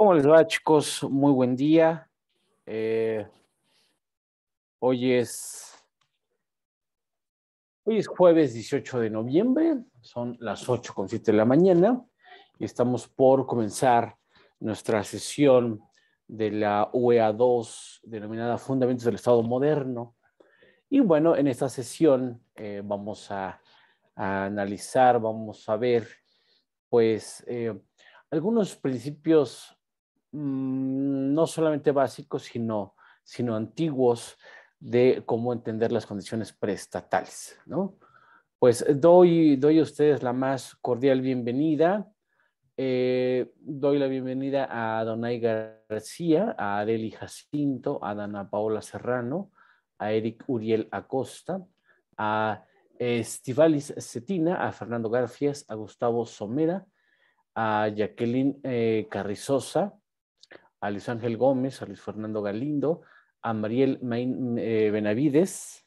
¿Cómo les va, chicos? Muy buen día. Eh, hoy es. Hoy es jueves 18 de noviembre, son las 8 con 7 de la mañana y estamos por comenzar nuestra sesión de la UEA2 denominada Fundamentos del Estado Moderno. Y bueno, en esta sesión eh, vamos a, analizar, vamos a ver, pues, eh, algunos principios Mm, no solamente básicos, sino, sino antiguos de cómo entender las condiciones preestatales, ¿no? Pues eh, doy, doy a ustedes la más cordial bienvenida. Eh, doy la bienvenida a Donay García, a Adeli Jacinto, a Dana Paola Serrano, a Eric Uriel Acosta, a eh, Estivalis Cetina, a Fernando Garfias, a Gustavo Somera, a Jacqueline Carrizosa, a Luis Ángel Gómez, a Luis Fernando Galindo, a Mariel eh, Benavides,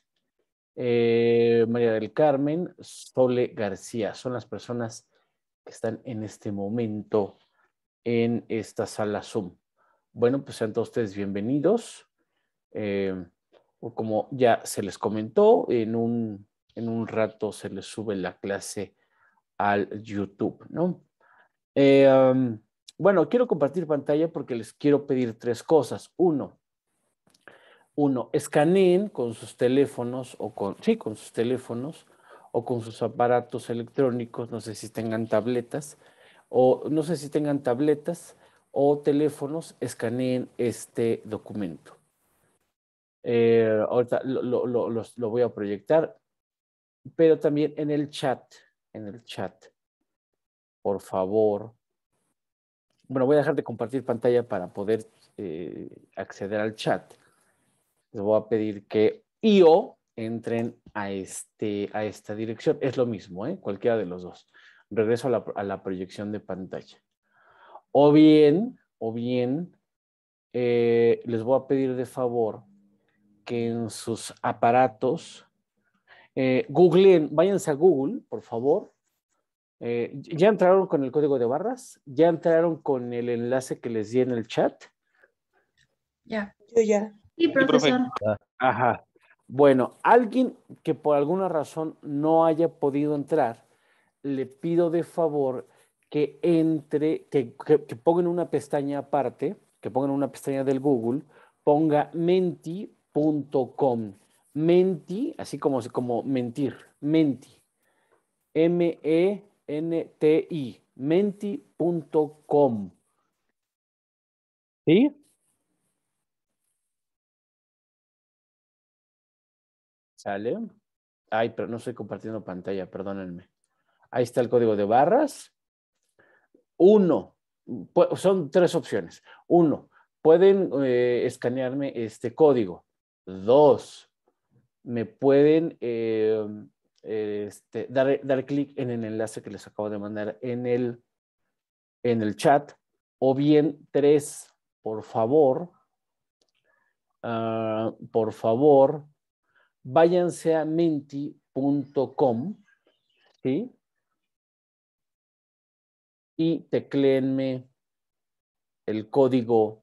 eh, María del Carmen, Sole García. Son las personas que están en este momento en esta sala Zoom. Bueno, pues sean todos ustedes bienvenidos. Eh, como ya se les comentó, en un, rato se les sube la clase al YouTube, ¿no? Bueno, quiero compartir pantalla porque les quiero pedir tres cosas. Uno, uno, escaneen con sus teléfonos o con, sus teléfonos o con sus aparatos electrónicos, no sé si tengan tabletas o no sé si tengan tabletas o teléfonos, escaneen este documento. Eh, ahorita lo, voy a proyectar, pero también en el chat, en el chat, por favor, bueno, voy a dejar de compartir pantalla para poder eh, acceder al chat. Les voy a pedir que IO entren a, este, a esta dirección. Es lo mismo, ¿eh? cualquiera de los dos. Regreso a la, proyección de pantalla. O bien, o bien, eh, les voy a pedir de favor que en sus aparatos eh, googleen, váyanse a Google, por favor, eh, ya entraron con el código de barras, ya entraron con el enlace que les di en el chat. Ya, yo ya. Sí, profesor. Ajá. Bueno, alguien que por alguna razón no haya podido entrar, le pido de favor que entre, que, pongan una pestaña aparte, que pongan una pestaña del Google, ponga menti.com. Menti, así como, como mentir, menti. M-E n t menti.com. ¿Sí? ¿Sale? Ay, pero no estoy compartiendo pantalla, perdónenme. Ahí está el código de barras. Uno, son tres opciones. Uno, pueden eh, escanearme este código. Dos, me pueden eh, este, dar, clic en el enlace que les acabo de mandar en el, en el chat. O bien, tres, por favor, ah, por favor, váyanse a menti.com, Y tecleenme el código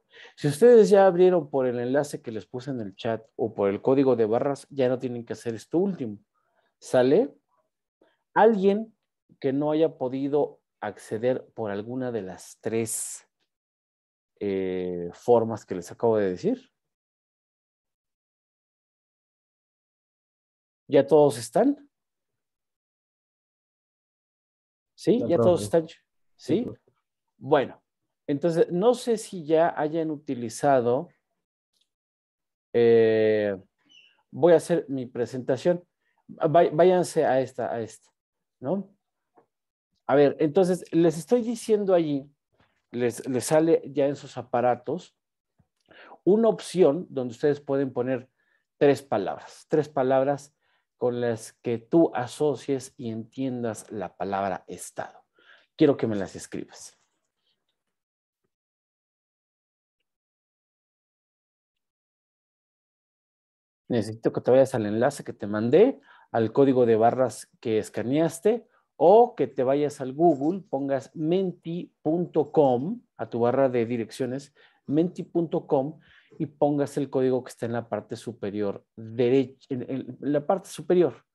Si ustedes ya abrieron por el enlace que les puse en el chat o por el código de barras, ya no tienen que hacer esto último. ¿Sale? Alguien que no haya podido acceder por alguna de las tres eh, formas que les acabo de decir. ¿Ya todos están? ¿Sí? ¿Ya todos están? ¿Sí? Bueno, entonces, no sé si ya hayan utilizado, eh, voy a hacer mi presentación, váyanse a esta, a esta, ¿no? A ver, entonces, les estoy diciendo allí, les sale ya en sus aparatos, una opción donde ustedes pueden poner tres palabras, tres palabras con las que tú asocies y entiendas la palabra Estado. Quiero que me las escribas. necesito que te vayas al enlace que te mandé, al código de barras que escaneaste o que te vayas al Google, pongas menti.com a tu barra de direcciones, menti.com y pongas el código que está en la parte superior derecha, en, la parte superior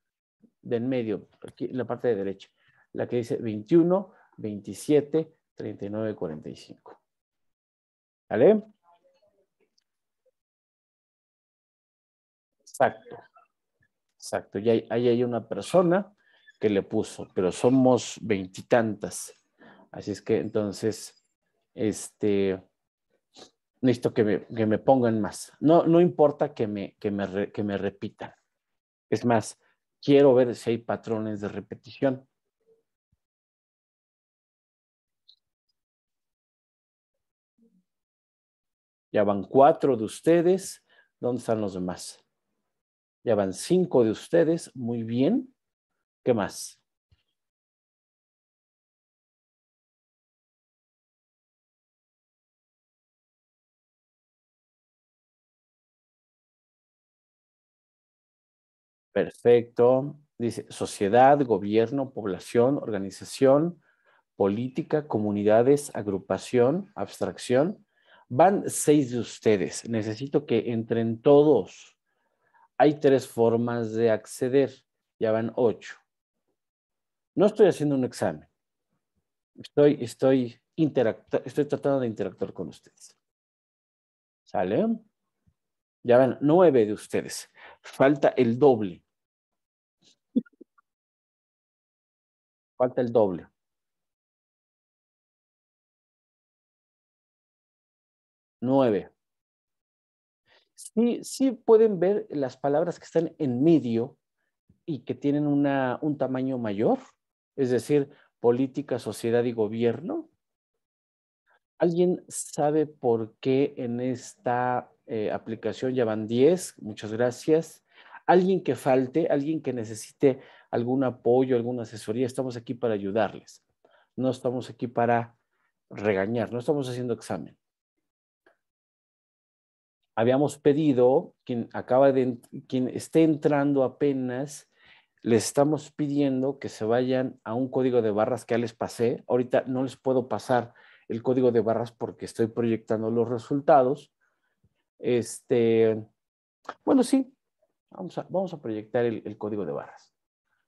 del medio, aquí en la parte de derecha, la que dice 21, 27, 39, 45. ¿Vale? Exacto. Exacto. Y ahí, hay una persona que le puso, pero somos veintitantas. Así es que entonces, este, necesito que me, que me pongan más. No, no importa que me, que, me que me repitan. Es más, quiero ver si hay patrones de repetición. Ya van cuatro de ustedes. ¿Dónde están los demás? Ya van cinco de ustedes. Muy bien. ¿Qué más? Perfecto. Dice, sociedad, gobierno, población, organización, política, comunidades, agrupación, abstracción. Van seis de ustedes. Necesito que entren todos hay tres formas de acceder, ya van ocho. No estoy haciendo un examen, estoy, estoy, estoy tratando de interactuar con ustedes. ¿Sale? Ya van nueve de ustedes. Falta el doble. Falta el doble. Nueve. Y sí pueden ver las palabras que están en medio y que tienen un tamaño mayor, es decir, política, sociedad y gobierno. ¿Alguien sabe por qué en esta eh, aplicación ya van 10? Muchas gracias. Alguien que falte, alguien que necesite algún apoyo, alguna asesoría, estamos aquí para ayudarles. No estamos aquí para regañar, no estamos haciendo examen habíamos pedido, quien acaba de, quien esté entrando apenas, les estamos pidiendo que se vayan a un código de barras que ya les pasé. Ahorita no les puedo pasar el código de barras porque estoy proyectando los resultados. Este, bueno, sí, vamos a, vamos a proyectar el, el código de barras.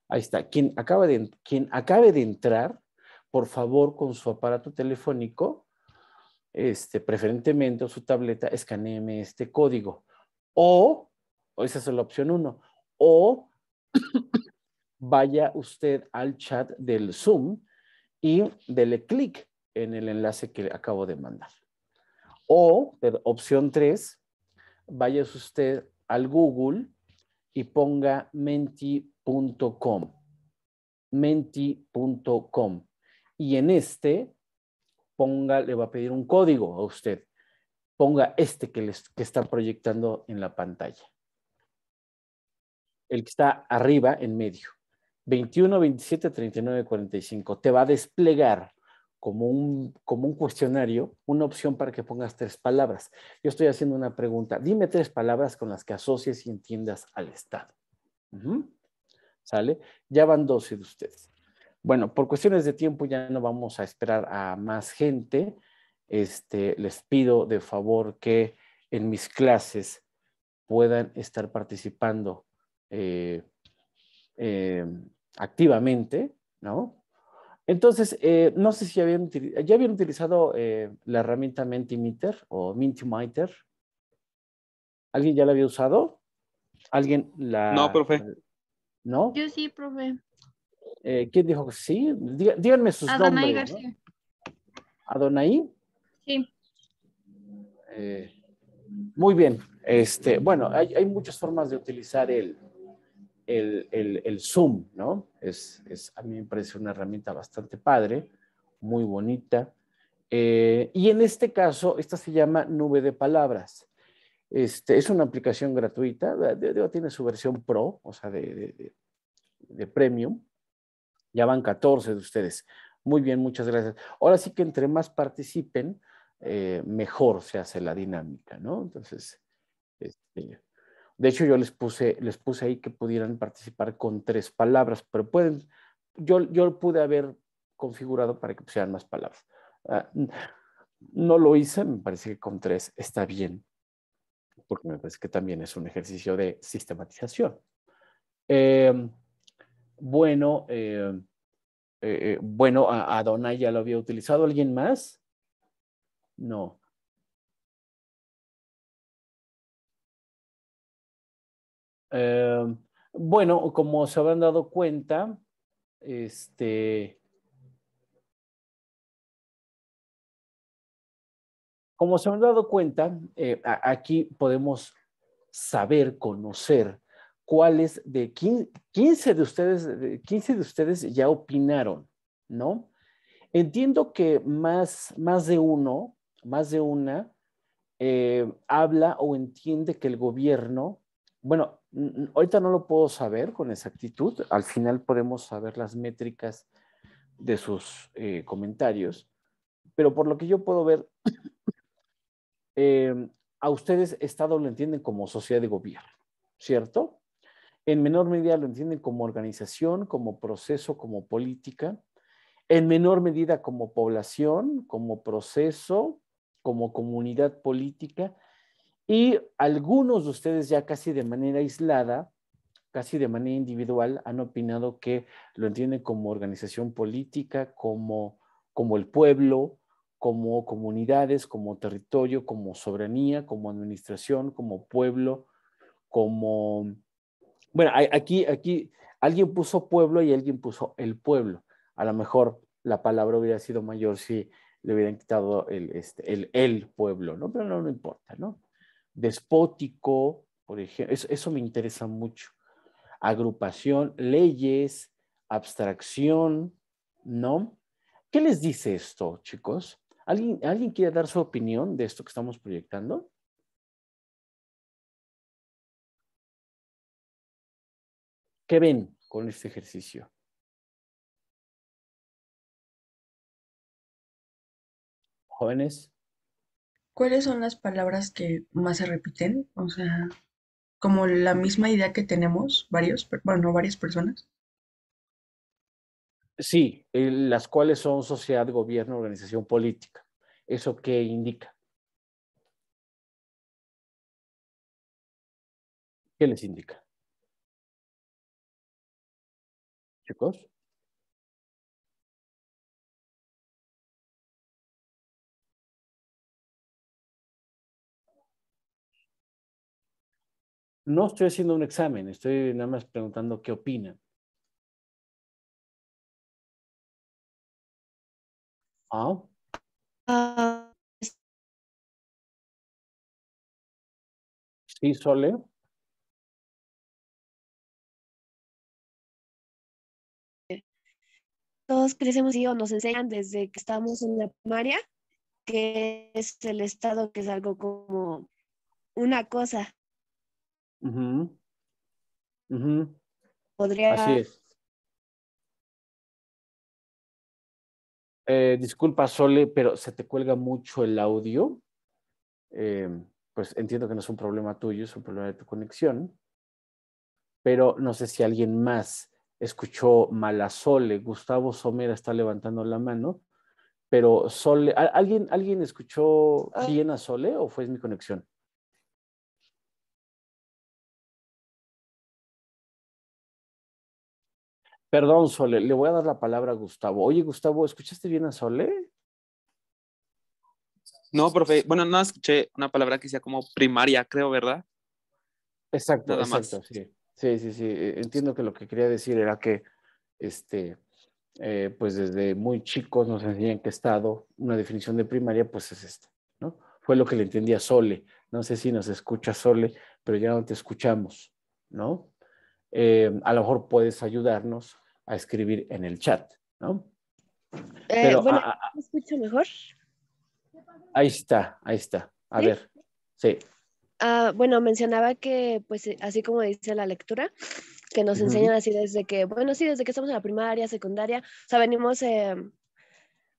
Ahí está. Quien, acaba de, quien acabe de entrar, por favor, con su aparato telefónico, este, preferentemente su tableta, escaneeme este código. O, esa es la opción uno, o vaya usted al chat del Zoom y dele clic en el enlace que acabo de mandar. O, opción tres vaya usted al Google y ponga menti.com. Menti.com. Y en este ponga, le va a pedir un código a usted. Ponga este que, les, que está proyectando en la pantalla. El que está arriba, en medio. 21, 27, 39, 45. Te va a desplegar como un, como un cuestionario, una opción para que pongas tres palabras. Yo estoy haciendo una pregunta. Dime tres palabras con las que asocies y entiendas al Estado. ¿Sale? Ya van 12 de ustedes. Bueno, por cuestiones de tiempo ya no vamos a esperar a más gente. Este, les pido de favor que en mis clases puedan estar participando eh, eh, activamente, ¿no? Entonces, eh, no sé si habían, ya habían utilizado la herramienta Mentimeter o Mentimeter. ¿Alguien ya la había usado? ¿Alguien la...? No, profe. ¿No? Yo sí, profe. Eh, ¿Quién dijo que sí? díganme sus Adonai García. ¿Adonai? Sí. Eh, muy bien. Este, bueno, hay, muchas formas de utilizar el, el, Zoom, ¿no? Es, a mí me parece una herramienta bastante padre, muy bonita. Eh, y en este caso, esta se llama Nube de Palabras. Este, es una aplicación gratuita, de, tiene su versión pro, o sea, de premium. Ya van 14 de ustedes. Muy bien, muchas gracias. Ahora sí que entre más participen, eh, mejor se hace la dinámica, ¿no? Entonces, este, de hecho yo les puse, les puse ahí que pudieran participar con tres palabras, pero pueden, yo, yo pude haber configurado para que pusieran más palabras. Ah, no lo hice, me parece que con tres está bien, porque me parece que también es un ejercicio de sistematización. Eh, bueno, eh, eh, eh, bueno, a Adonai ya lo había utilizado. ¿Alguien más? No. bueno, como se habrán dado cuenta, este... Como se han dado cuenta, aquí podemos saber, conocer cuáles de 15 de ustedes, 15 de ustedes ya opinaron, ¿no? Entiendo que más, más de uno, más de una, eh, habla o entiende que el gobierno, bueno, ahorita no lo puedo saber con exactitud, al final podemos saber las métricas de sus eh, comentarios, pero por lo que yo puedo ver, eh, a ustedes Estado lo entienden como sociedad de gobierno, ¿cierto? en menor medida lo entienden como organización, como proceso, como política, en menor medida como población, como proceso, como comunidad política, y algunos de ustedes ya casi de manera aislada, casi de manera individual, han opinado que lo entienden como organización política, como, como el pueblo, como comunidades, como territorio, como soberanía, como administración, como pueblo, como bueno, aquí, aquí alguien puso pueblo y alguien puso el pueblo. A lo mejor la palabra hubiera sido mayor si le hubieran quitado el, este, el, pueblo, ¿no? Pero no, no importa, ¿no? Despótico, por ejemplo, eso, me interesa mucho. Agrupación, leyes, abstracción, ¿no? ¿Qué les dice esto, chicos? ¿Alguien, ¿Alguien quiere dar su opinión de esto que estamos proyectando? ¿Qué ven con este ejercicio? Jóvenes. ¿Cuáles son las palabras que más se repiten? O sea, como la misma idea que tenemos varios, bueno, varias personas. Sí, eh, las cuales son sociedad, gobierno, organización política. ¿Eso qué indica? ¿Qué les indica? chicos? No estoy haciendo un examen, estoy nada más preguntando qué opinan. ¿Ah? ah pues ¿Sí, Sole? todos crecemos y o nos enseñan desde que estamos en la primaria, que es el estado, que es algo como una cosa. Podría. Así es. Eh, disculpa, Sole, pero se te cuelga mucho el audio. Eh, pues entiendo que no es un problema tuyo, es un problema de tu conexión. Pero no sé si alguien más escuchó Malasole, Gustavo Somera está levantando la mano, pero Sole, ¿alguien, ¿alguien escuchó bien a Sole o fue mi conexión? Perdón, Sole, le voy a dar la palabra a Gustavo. Oye, Gustavo, ¿escuchaste bien a Sole? No, profe, bueno, no escuché una palabra que sea como primaria, creo, ¿verdad? Exacto, exacto, más. sí. Sí, sí, sí. E, entiendo que lo que quería decir era que, este, eh, pues desde muy chicos nos enseñan que Estado, una definición de primaria, pues es esta, ¿no? Fue lo que le entendía Sole. No sé si nos escucha Sole, pero ya no te escuchamos, ¿no? Eh, a lo mejor puedes ayudarnos a escribir en el chat, ¿no? Eh, bueno, ah, ah, ah. ¿me escucho mejor? Ahí está, ahí está. A ver, sí. Ah, bueno, mencionaba que, pues, eh, así como dice la lectura, que nos enseñan así desde que, bueno, sí, desde que estamos en la primaria, secundaria, o sea, venimos em,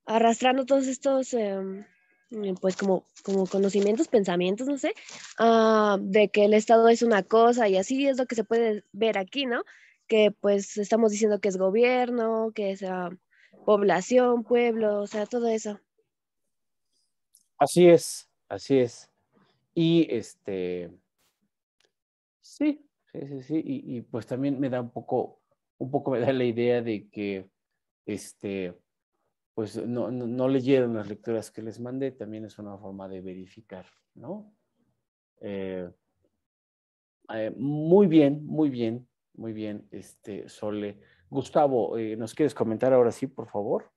arrastrando todos estos, em, eh, pues, como, como conocimientos, pensamientos, no sé, ah, de que el Estado es una cosa y así es lo que se puede ver aquí, ¿no? Que, pues, estamos diciendo que es gobierno, que es ah, población, pueblo, o sea, todo eso. Así es, así es. Y este, sí, sí, sí, sí. Y, pues también me da un poco, un poco me da la idea de que, este, pues no, no, leyeron las lecturas que les mandé, también es una forma de verificar, ¿no? Eh, eh, muy bien, muy bien, muy bien, este, Sole. Gustavo, eh, ¿nos quieres comentar ahora sí, por favor?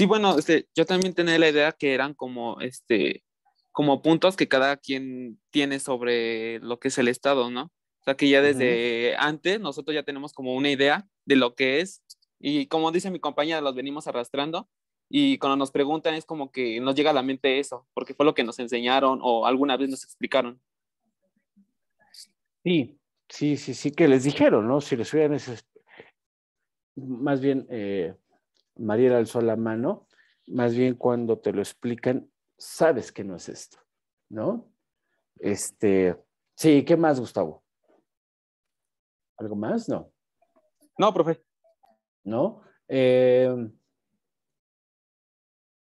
Sí, bueno, este, yo también tenía la idea que eran como, este, como puntos que cada quien tiene sobre lo que es el Estado, ¿no? O sea, que ya desde antes nosotros ya tenemos como una idea de lo que es y como dice mi compañera, los venimos arrastrando y cuando nos preguntan es como que nos llega a la mente eso, porque fue lo que nos enseñaron o alguna vez nos explicaron. Sí, sí, sí, sí que les dijeron, ¿no? Si les hubieran... Más bien... Eh, Mariel alzó la mano, más bien cuando te lo explican, sabes que no es esto, ¿no? Este, sí, ¿qué más, Gustavo? ¿Algo más? No. No, profe. ¿No? Em,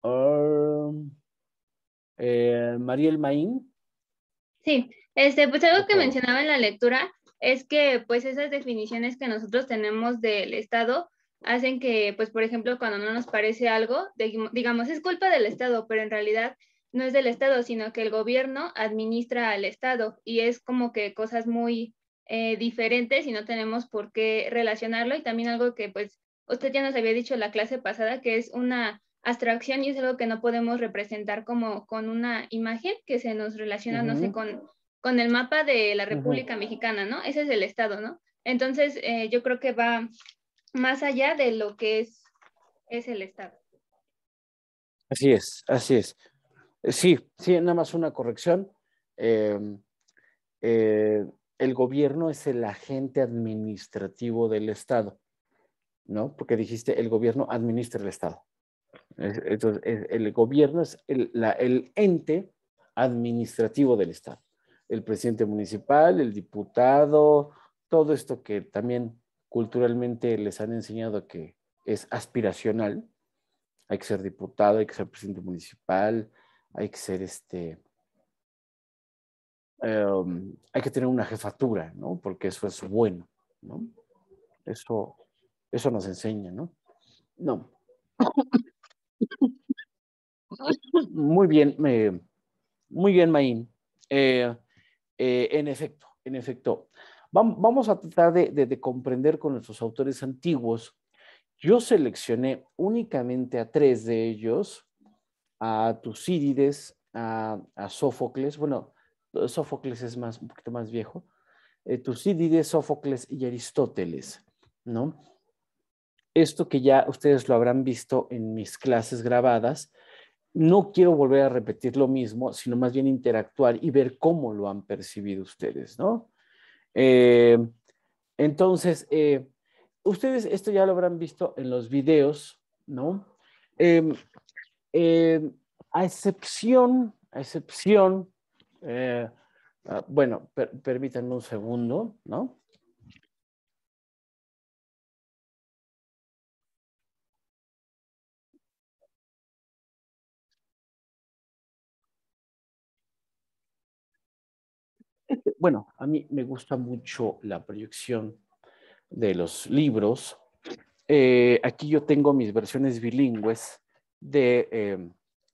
um, eh, Mariel Maín. Sí, este, pues algo que mencionaba en la lectura es que pues esas definiciones que nosotros tenemos del Estado hacen que, pues, por ejemplo, cuando no nos parece algo, digamos, es culpa del Estado, pero en realidad no es del Estado, sino que el gobierno administra al Estado y es como que cosas muy eh, diferentes y no tenemos por qué relacionarlo. Y también algo que, pues, usted ya nos había dicho en la clase pasada, que es una abstracción y es algo que no podemos representar como con una imagen que se nos relaciona, no sé, con, con el mapa de la República Mexicana, ¿no? Ese es el Estado, ¿no? Entonces, eh, yo creo que va más allá de lo que es, es el Estado. Así es, así es. Eh, sí, sí, nada más una corrección. Eh, eh, el gobierno es el agente administrativo del Estado, ¿no? Porque dijiste el gobierno administra el Estado. Entonces, el gobierno es el ente administrativo del Estado. El presidente municipal, el diputado, todo esto que también culturalmente les han enseñado que es aspiracional, hay que ser diputado, hay que ser presidente municipal, hay que ser este, em, hay que tener una jefatura, ¿no? Porque eso es bueno, ¿no? Eso, eso nos enseña, ¿no? No. Muy bien, muy bien, Maín. Eh, eh, en efecto, en efecto. Vamos a tratar de, comprender con nuestros autores antiguos. Yo seleccioné únicamente a tres de ellos, a Tucídides, a, Sófocles, bueno, Sófocles es más, un poquito más viejo, eh, Tucídides, Sófocles y Aristóteles, ¿no? Esto que ya ustedes lo habrán visto en mis clases grabadas, no quiero volver a repetir lo mismo, sino más bien interactuar y ver cómo lo han percibido ustedes, ¿no? Eh, entonces, eh, ustedes esto ya lo habrán visto en los videos, ¿no? Em, eh, a excepción, a excepción, ah, bueno, permítanme un segundo, ¿no? bueno, a mí me gusta mucho la proyección de los libros. Eh, aquí yo tengo mis versiones bilingües eh,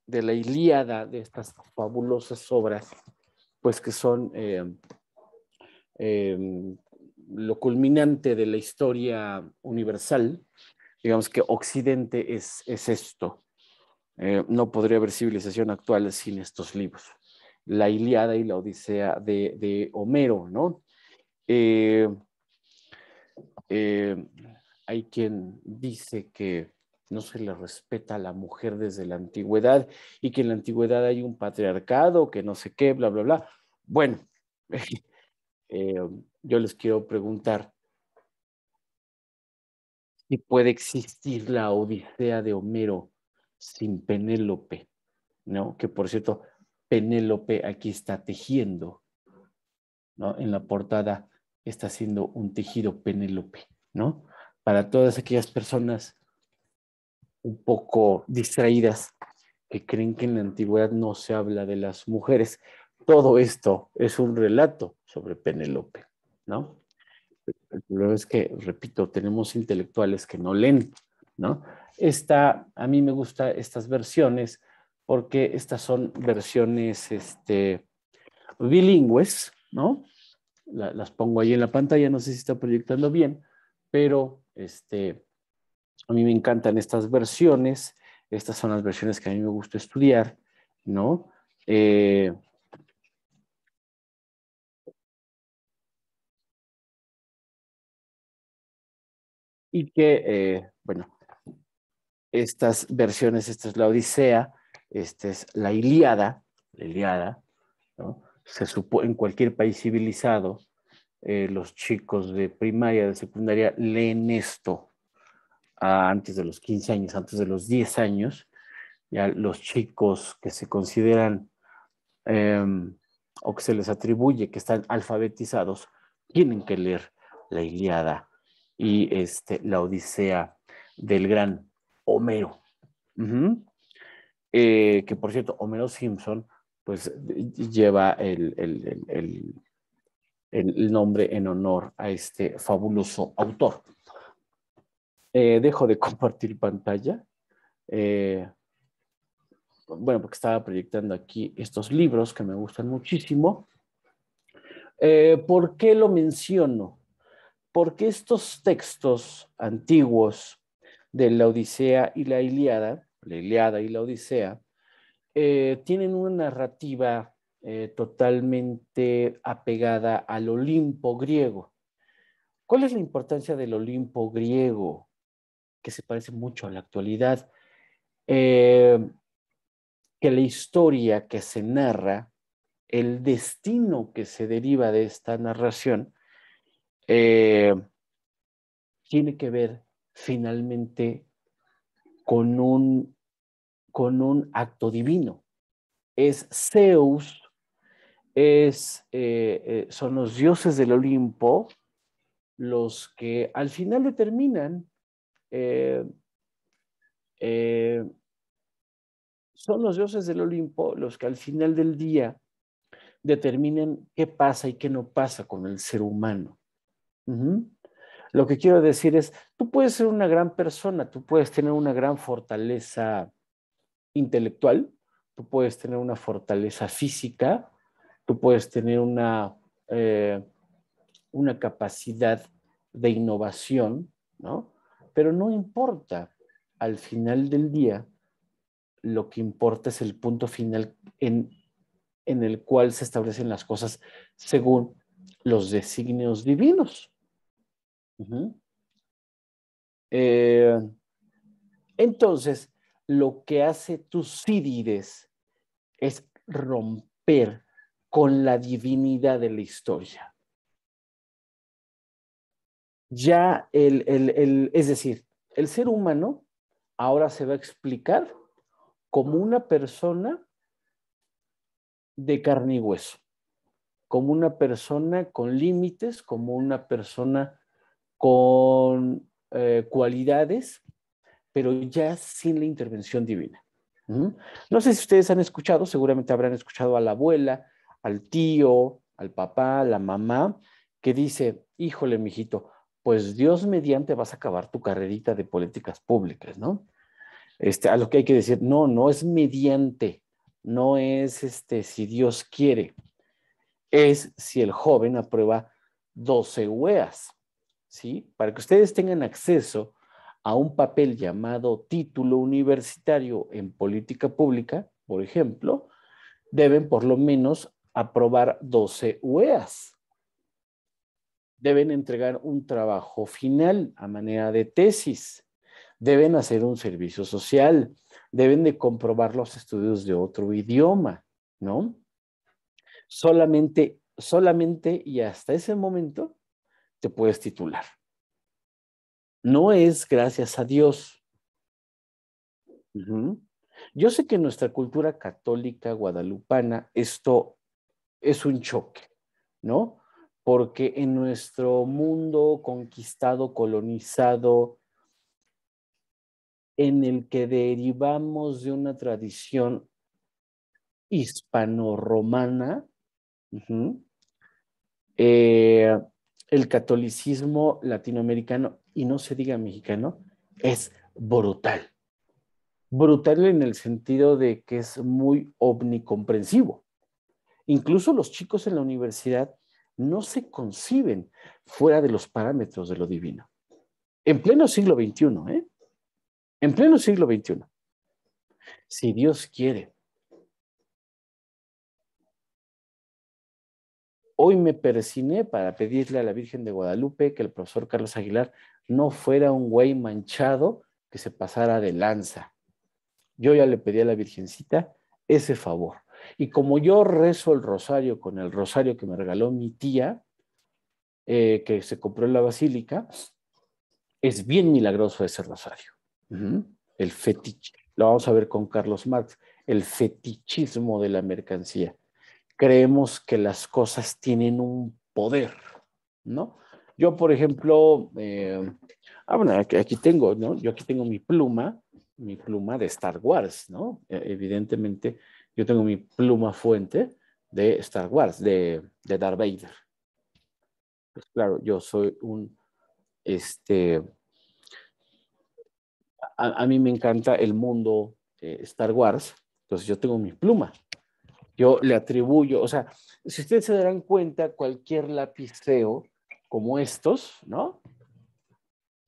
de, la Ilíada, de estas fabulosas obras, pues que son eh, em, lo culminante de la historia universal. Digamos que Occidente es esto. no podría haber civilización actual sin estos libros la Iliada y la Odisea de, Homero, ¿no? Eh, eh, hay quien dice que no se le respeta a la mujer desde la antigüedad y que en la antigüedad hay un patriarcado, que no sé qué, bla, bla, bla. Bueno, eh, yo les quiero preguntar, si puede existir la Odisea de Homero sin Penélope? ¿No? Que por cierto, Penélope aquí está tejiendo, ¿no? En la portada está haciendo un tejido Penélope, ¿no? Para todas aquellas personas un poco distraídas que creen que en la antigüedad no se habla de las mujeres. Todo esto es un relato sobre Penélope, ¿no? El problema es que, repito, tenemos intelectuales que no leen, ¿no? Esta, a mí me gustan estas versiones porque estas son versiones este, bilingües, ¿no? las pongo ahí en la pantalla, no sé si está proyectando bien, pero este, a mí me encantan estas versiones, estas son las versiones que a mí me gusta estudiar, ¿no? Eh, y que, eh, bueno, estas versiones, esta es la Odisea, este es la Ilíada, la Ilíada, ¿no? Se supone en cualquier país civilizado, eh, los chicos de primaria, de secundaria, leen esto antes de los 15 años, antes de los 10 años, ya los chicos que se consideran em, o que se les atribuye que están alfabetizados, tienen que leer la Iliada y este, la Odisea del gran Homero. Eh, que por cierto, Homero Simpson, pues lleva el, nombre en honor a este fabuloso autor. Eh, dejo de compartir pantalla. Eh, bueno, porque estaba proyectando aquí estos libros que me gustan muchísimo. ¿Por qué lo menciono? Porque estos textos antiguos de la Odisea y la Ilíada la Iliada y la Odisea, eh, tienen una narrativa eh, totalmente apegada al Olimpo griego. ¿Cuál es la importancia del Olimpo griego? Que se parece mucho a la actualidad. Eh, que la historia que se narra, el destino que se deriva de esta narración, tiene que ver finalmente con un, con un acto divino. Es Zeus, es, eh, eh, son los dioses del Olimpo los que al final determinan, eh, son los dioses del Olimpo los que al final del día determinan qué pasa y qué no pasa con el ser humano. Lo que quiero decir es, tú puedes ser una gran persona, tú puedes tener una gran fortaleza intelectual, tú puedes tener una fortaleza física, tú puedes tener una, eh, una capacidad de innovación, ¿no? Pero no importa, al final del día, lo que importa es el punto final en, en el cual se establecen las cosas según los designios divinos. Eh, entonces, lo que hace Tucídides es romper con la divinidad de la historia. Ya el, el, es decir, el ser humano ahora se va a explicar como una persona de carne y hueso, como una persona con límites, como una persona con eh, cualidades, pero ya sin la intervención divina. No sé si ustedes han escuchado, seguramente habrán escuchado a la abuela, al tío, al papá, a la mamá, que dice, híjole, mijito, pues Dios mediante vas a acabar tu carrerita de políticas públicas, ¿no? Este, a lo que hay que decir, no, no es mediante, no es este, si Dios quiere, es si el joven aprueba 12 UEAs. ¿sí? Para que ustedes tengan acceso a un papel llamado título universitario en política pública, por ejemplo, deben por lo menos aprobar 12 UEAs. Deben entregar un trabajo final a manera de tesis. Deben hacer un servicio social. Deben de comprobar los estudios de otro idioma, ¿no? Solamente, solamente y hasta ese momento te puedes titular. No es gracias a Dios. Yo sé que en nuestra cultura católica guadalupana esto es un choque, ¿no? Porque en nuestro mundo conquistado, colonizado, en el que derivamos de una tradición hispano-romana, eh, el catolicismo latinoamericano, y no se diga mexicano, es brutal. Brutal en el sentido de que es muy omnicomprensivo. Incluso los chicos en la universidad no se conciben fuera de los parámetros de lo divino. En pleno siglo XXI, ¿eh? En pleno siglo XXI. Si Dios quiere Hoy me persiné para pedirle a la Virgen de Guadalupe que el profesor Carlos Aguilar no fuera un güey manchado que se pasara de lanza. Yo ya le pedí a la Virgencita ese favor. Y como yo rezo el rosario con el rosario que me regaló mi tía, eh, que se compró en la basílica, es bien milagroso ese rosario. El fetiche. Lo vamos a ver con Carlos Marx, el fetichismo de la mercancía creemos que las cosas tienen un poder, ¿no? Yo, por ejemplo, eh, ah, aquí, tengo, ¿no? Yo aquí tengo mi pluma, mi pluma de Star Wars, ¿no? E, evidentemente, yo tengo mi pluma fuente de Star Wars, de, de Darth Vader. Pues claro, yo soy un, este, a, mí me encanta el mundo eh, Star Wars, entonces yo tengo mi pluma, yo le atribuyo, o sea, si ustedes se darán cuenta, cualquier lapiceo como estos, ¿no?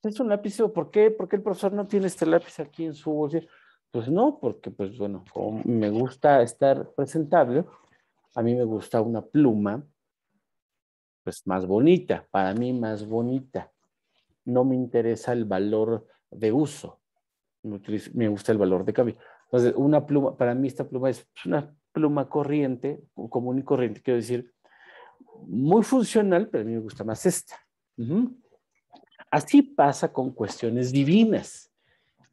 Es un lapiceo, ¿por qué? ¿Por qué el profesor no tiene este lápiz aquí en su bolsillo? Pues no, porque pues bueno, como me gusta estar presentable, a mí me gusta una pluma, pues más bonita, para mí más bonita. No me interesa el valor de uso, me gusta el valor de cambio. Entonces, una pluma, para mí esta pluma es pues, una pluma corriente, común y corriente, quiero decir, muy funcional, pero a mí me gusta más esta. Así pasa con cuestiones divinas.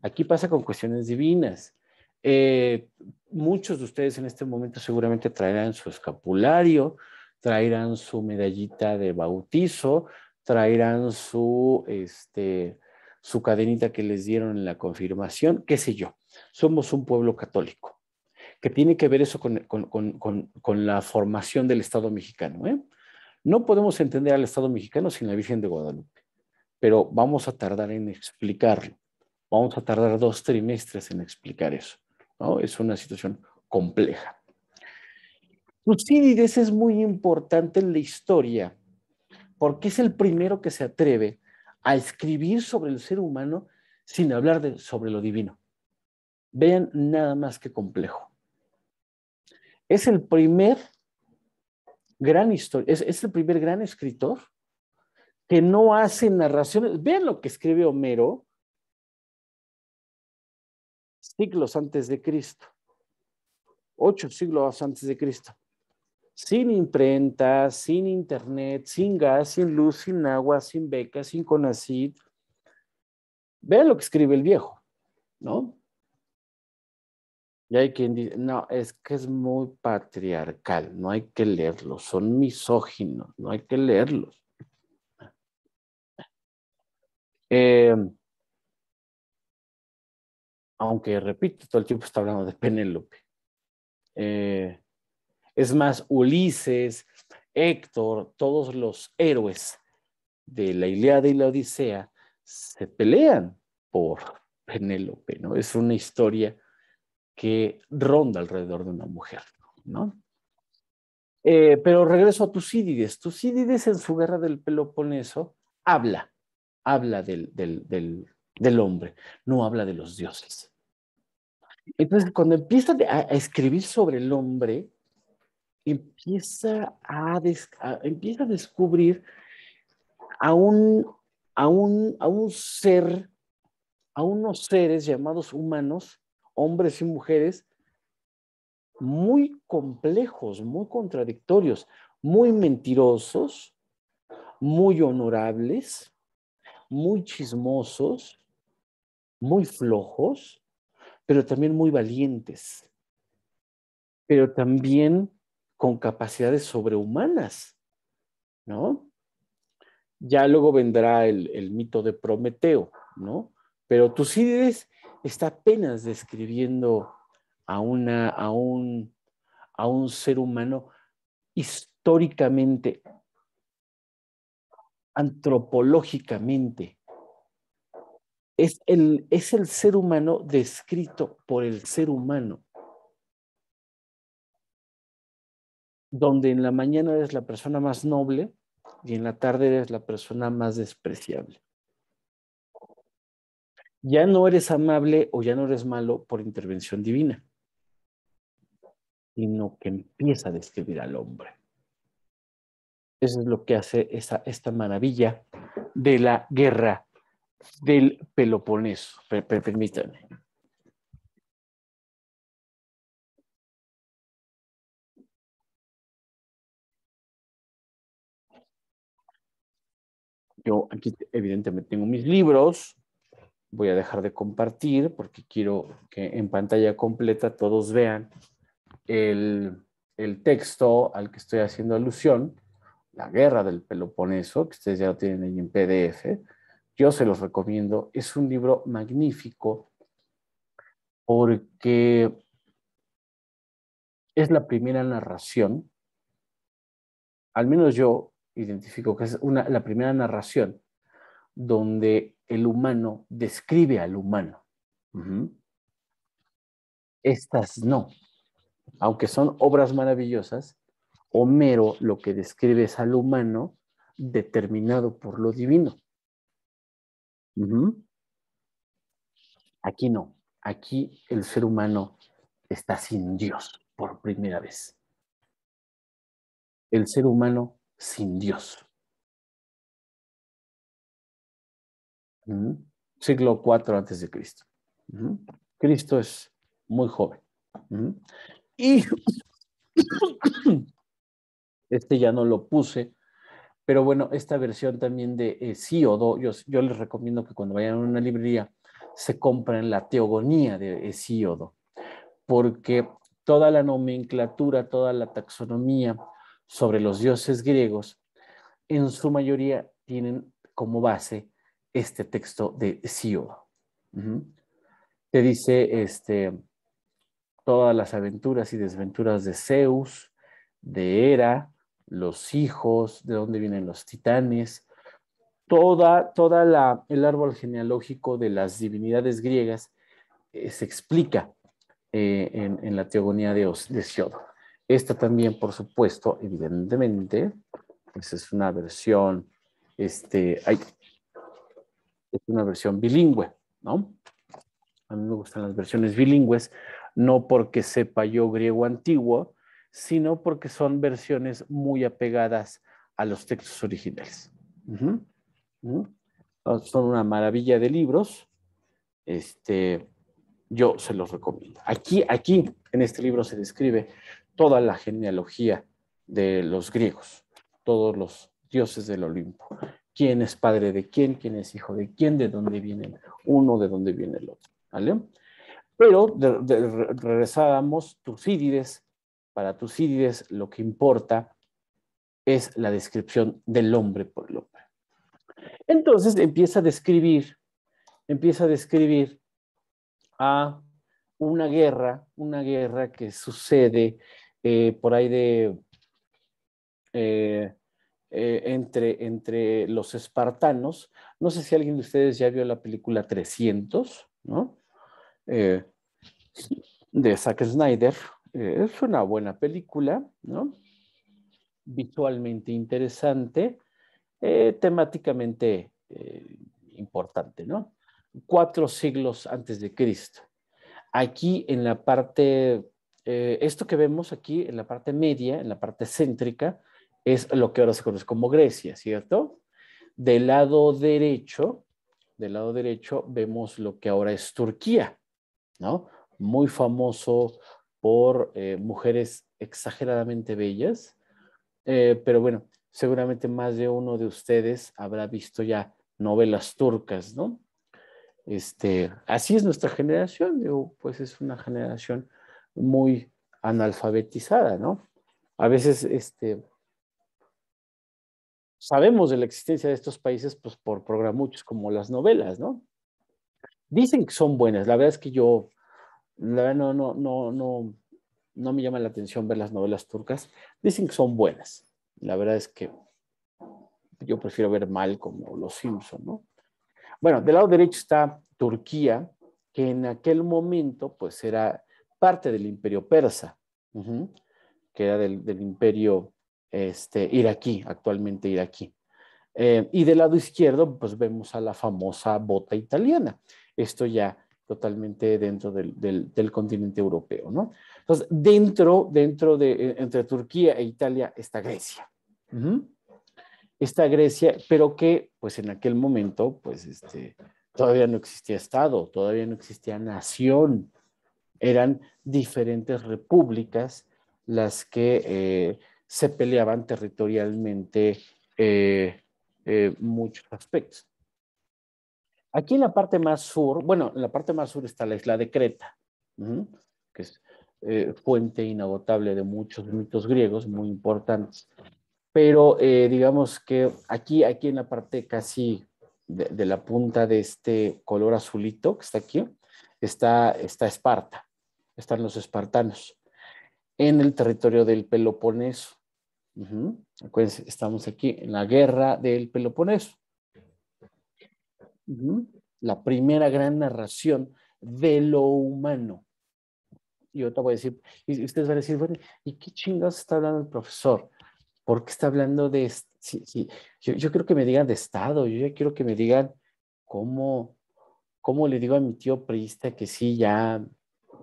Aquí pasa con cuestiones divinas. Eh, muchos de ustedes en este momento seguramente traerán su escapulario, traerán su medallita de bautizo, traerán su, este, su cadenita que les dieron en la confirmación, qué sé yo. Somos un pueblo católico que tiene que ver eso con, la formación del Estado mexicano. ¿eh? No podemos entender al Estado mexicano sin la Virgen de Guadalupe, pero vamos a tardar en explicarlo. Vamos a tardar dos trimestres en explicar eso. ¿no? Es una situación compleja. Lucídides es muy importante en la historia porque es el primero que se atreve a escribir sobre el ser humano sin hablar de, sobre lo divino. Vean nada más que complejo. Es el primer gran es, el primer gran escritor que no hace narraciones. Vean lo que escribe Homero siglos antes de Cristo, ocho siglos antes de Cristo, sin imprenta, sin internet, sin gas, sin luz, sin agua, sin becas, sin conacid. Vean lo que escribe el viejo, ¿no? Y hay quien dice, no, es que es muy patriarcal, no hay que leerlos, son misóginos, no hay que leerlos. Em, aunque repito, todo el tiempo está hablando de Penélope. Eh, es más, Ulises, Héctor, todos los héroes de la Ilíada y la Odisea se pelean por Penélope, ¿no? Es una historia que ronda alrededor de una mujer, ¿no? Eh, pero regreso a Tucídides. Tucídides en su guerra del Peloponeso habla, habla del, hombre, no habla de los dioses. Entonces, cuando empieza a, escribir sobre el hombre, empieza a, empieza a descubrir a un, un, a un ser, a unos seres llamados humanos hombres y mujeres muy complejos, muy contradictorios, muy mentirosos, muy honorables, muy chismosos, muy flojos, pero también muy valientes, pero también con capacidades sobrehumanas, ¿no? Ya luego vendrá el, mito de Prometeo, ¿no? Pero tú sí eres está apenas describiendo a, una, un, ser humano históricamente, antropológicamente. Es el, es el ser humano descrito por el ser humano. Donde en la mañana eres la persona más noble y en la tarde eres la persona más despreciable ya no eres amable o ya no eres malo por intervención divina, sino que empieza a describir al hombre. Eso es lo que hace esa, esta maravilla de la guerra del Peloponeso. permítanme. Yo aquí evidentemente tengo mis libros, voy a dejar de compartir porque quiero que en pantalla completa todos vean el, texto al que estoy haciendo alusión, la guerra del Peloponeso, que ustedes ya lo tienen ahí en PDF. Yo se los recomiendo, es un libro magnífico porque es la primera narración, al menos yo identifico que es la primera narración donde el humano describe al humano. Estas no. Aunque son obras maravillosas, Homero lo que describe es al humano determinado por lo divino. Aquí no. Aquí el ser humano está sin Dios por primera vez. El ser humano sin Dios. Siglo IV antes de Cristo. Cristo es muy joven. Y este ya no lo puse, pero bueno, esta versión también de Hesíodo. Eh, yo, yo, les recomiendo que cuando vayan a una librería se compren la teogonía de Hesíodo, eh, porque toda la nomenclatura, toda la taxonomía sobre los dioses griegos, en su mayoría tienen como base este texto de Sio. que Te dice este, todas las aventuras y desventuras de Zeus, de Hera, los hijos, de dónde vienen los titanes, toda, toda la, el árbol genealógico de las divinidades griegas eh, se explica eh, en, la teogonía de, Os, de Esta también, por supuesto, evidentemente, esa pues es una versión, este, es una versión bilingüe, ¿no? A mí me gustan las versiones bilingües, no porque sepa yo griego antiguo, sino porque son versiones muy apegadas a los textos originales. Ah, son una maravilla de libros. Este, yo se los recomiendo. Aquí, aquí, en este libro se describe toda la genealogía de los griegos, todos los dioses del Olimpo quién es padre de quién, quién es hijo de quién, de dónde viene uno, de dónde viene el otro. ¿vale? Pero regresábamos Tucídides, para Tucídides lo que importa es la descripción del hombre por el hombre. Entonces empieza a describir, empieza a describir a una guerra, una guerra que sucede eh, por ahí de eh, eh, entre, entre los espartanos. No sé si alguien de ustedes ya vio la película 300, ¿no? Eh, de Zack Snyder. Eh, es una buena película, ¿no? Visualmente interesante, temáticamente importante, ¿no? Cuatro siglos antes de Cristo. Aquí en la parte, esto que vemos aquí en la parte media, en la parte céntrica, es lo que ahora se conoce como Grecia, ¿cierto? Del lado derecho, del lado derecho vemos lo que ahora es Turquía, ¿no? Muy famoso por eh, mujeres exageradamente bellas, eh, pero bueno, seguramente más de uno de ustedes habrá visto ya novelas turcas, ¿no? Este, así es nuestra generación, pues es una generación muy analfabetizada, ¿no? A veces este, sabemos de la existencia de estos países pues, por programuchos como las novelas, ¿no? Dicen que son buenas, la verdad es que yo, la verdad no, no, no, no, no me llama la atención ver las novelas turcas, dicen que son buenas, la verdad es que yo prefiero ver mal como Los Simpson, ¿no? Bueno, del lado derecho está Turquía, que en aquel momento pues era parte del imperio persa, que era del imperio este, aquí, actualmente iraquí. aquí. Eh, y del lado izquierdo, pues vemos a la famosa bota italiana. Esto ya totalmente dentro del, continente europeo, ¿no? Entonces, dentro, dentro de, eh, entre Turquía e Italia está Grecia. esta Está Grecia, pero que, pues en aquel momento, pues este, todavía no existía Estado, todavía no existía nación. Eran diferentes repúblicas las que eh, se peleaban territorialmente eh, eh, muchos aspectos. Aquí en la parte más sur, bueno, en la parte más sur está la isla de Creta, que es eh, fuente inagotable de muchos mitos griegos muy importantes. Pero digamos que aquí, aquí en la parte casi de, de, la punta de este color azulito que está aquí, está, está Esparta, están los espartanos en el territorio del Peloponeso. Acuérdense, estamos aquí en la guerra del Peloponeso. La primera gran narración de lo humano. Y otra voy a decir, y ustedes van a decir, bueno, ¿y qué chingados está hablando el profesor? ¿Por qué está hablando de... Yo, yo quiero que me digan de Estado, yo ya quiero que me digan cómo, cómo le digo a mi tío priista que sí, ya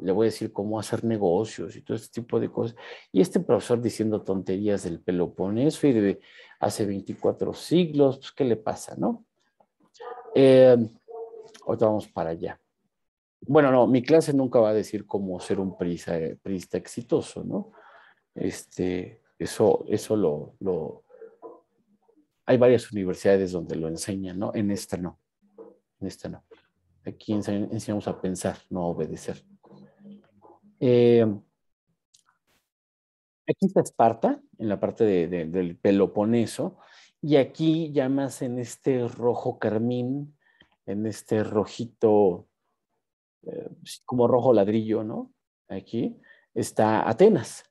le voy a decir cómo hacer negocios y todo este tipo de cosas. Y este profesor diciendo tonterías del Peloponeso y de hace 24 siglos, pues, ¿qué le pasa, no? Eh, vamos para allá. Bueno, no, mi clase nunca va a decir cómo ser un prisa, prista eh, exitoso, ¿no? Este, eso, eso lo, lo, Hay varias universidades donde lo enseñan, ¿no? En esta no. En esta no. Aquí enseñamos a pensar, no a obedecer. Eh, aquí está Esparta, en la parte del Peloponeso, y aquí ya más en este rojo carmín, en este rojito, eh, como rojo ladrillo, ¿no? Aquí está Atenas.